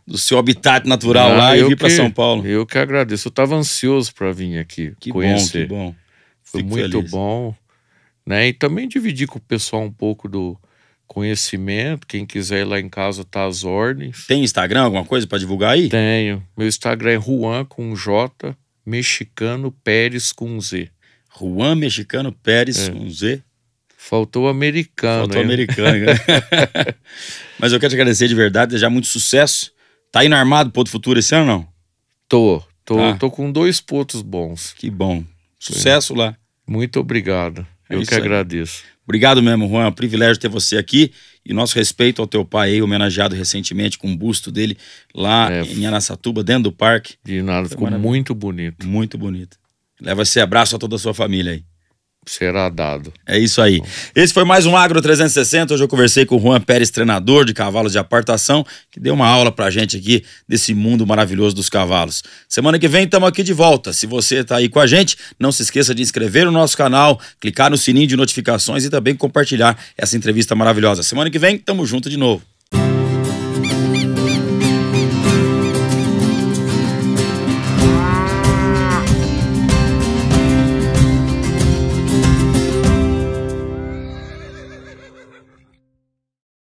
do seu habitat natural ah, lá e vir para São Paulo. Eu que agradeço. Eu estava ansioso para vir aqui que conhecer. Bom, que bom. Foi Fico muito feliz. bom. Né? E também dividir com o pessoal um pouco do conhecimento. Quem quiser ir lá em casa tá às ordens. Tem Instagram, alguma coisa para divulgar aí? Tenho. Meu Instagram é Juan com J, Mexicano Pérez com Z. Juan Mexicano Pérez é. com Z. Faltou americano. Faltou hein? americano. Né? Mas eu quero te agradecer de verdade, desejar muito sucesso Tá indo armado pro outro futuro esse ano não? Tô. Tô, ah. tô com dois pontos bons. Que bom. Sucesso lá. Muito obrigado. É Eu que aí. agradeço. Obrigado mesmo, Juan. É um privilégio ter você aqui. E nosso respeito ao teu pai aí, homenageado recentemente com o busto dele lá é. em Anassatuba, dentro do parque. De nada, ficou muito bonito. Muito bonito. Leva esse abraço a toda a sua família aí será dado. É isso aí. Esse foi mais um Agro 360. Hoje eu conversei com o Juan Pérez, treinador de cavalos de apartação, que deu uma aula pra gente aqui desse mundo maravilhoso dos cavalos. Semana que vem estamos aqui de volta. Se você tá aí com a gente, não se esqueça de inscrever no nosso canal, clicar no sininho de notificações e também compartilhar essa entrevista maravilhosa. Semana que vem, tamo junto de novo.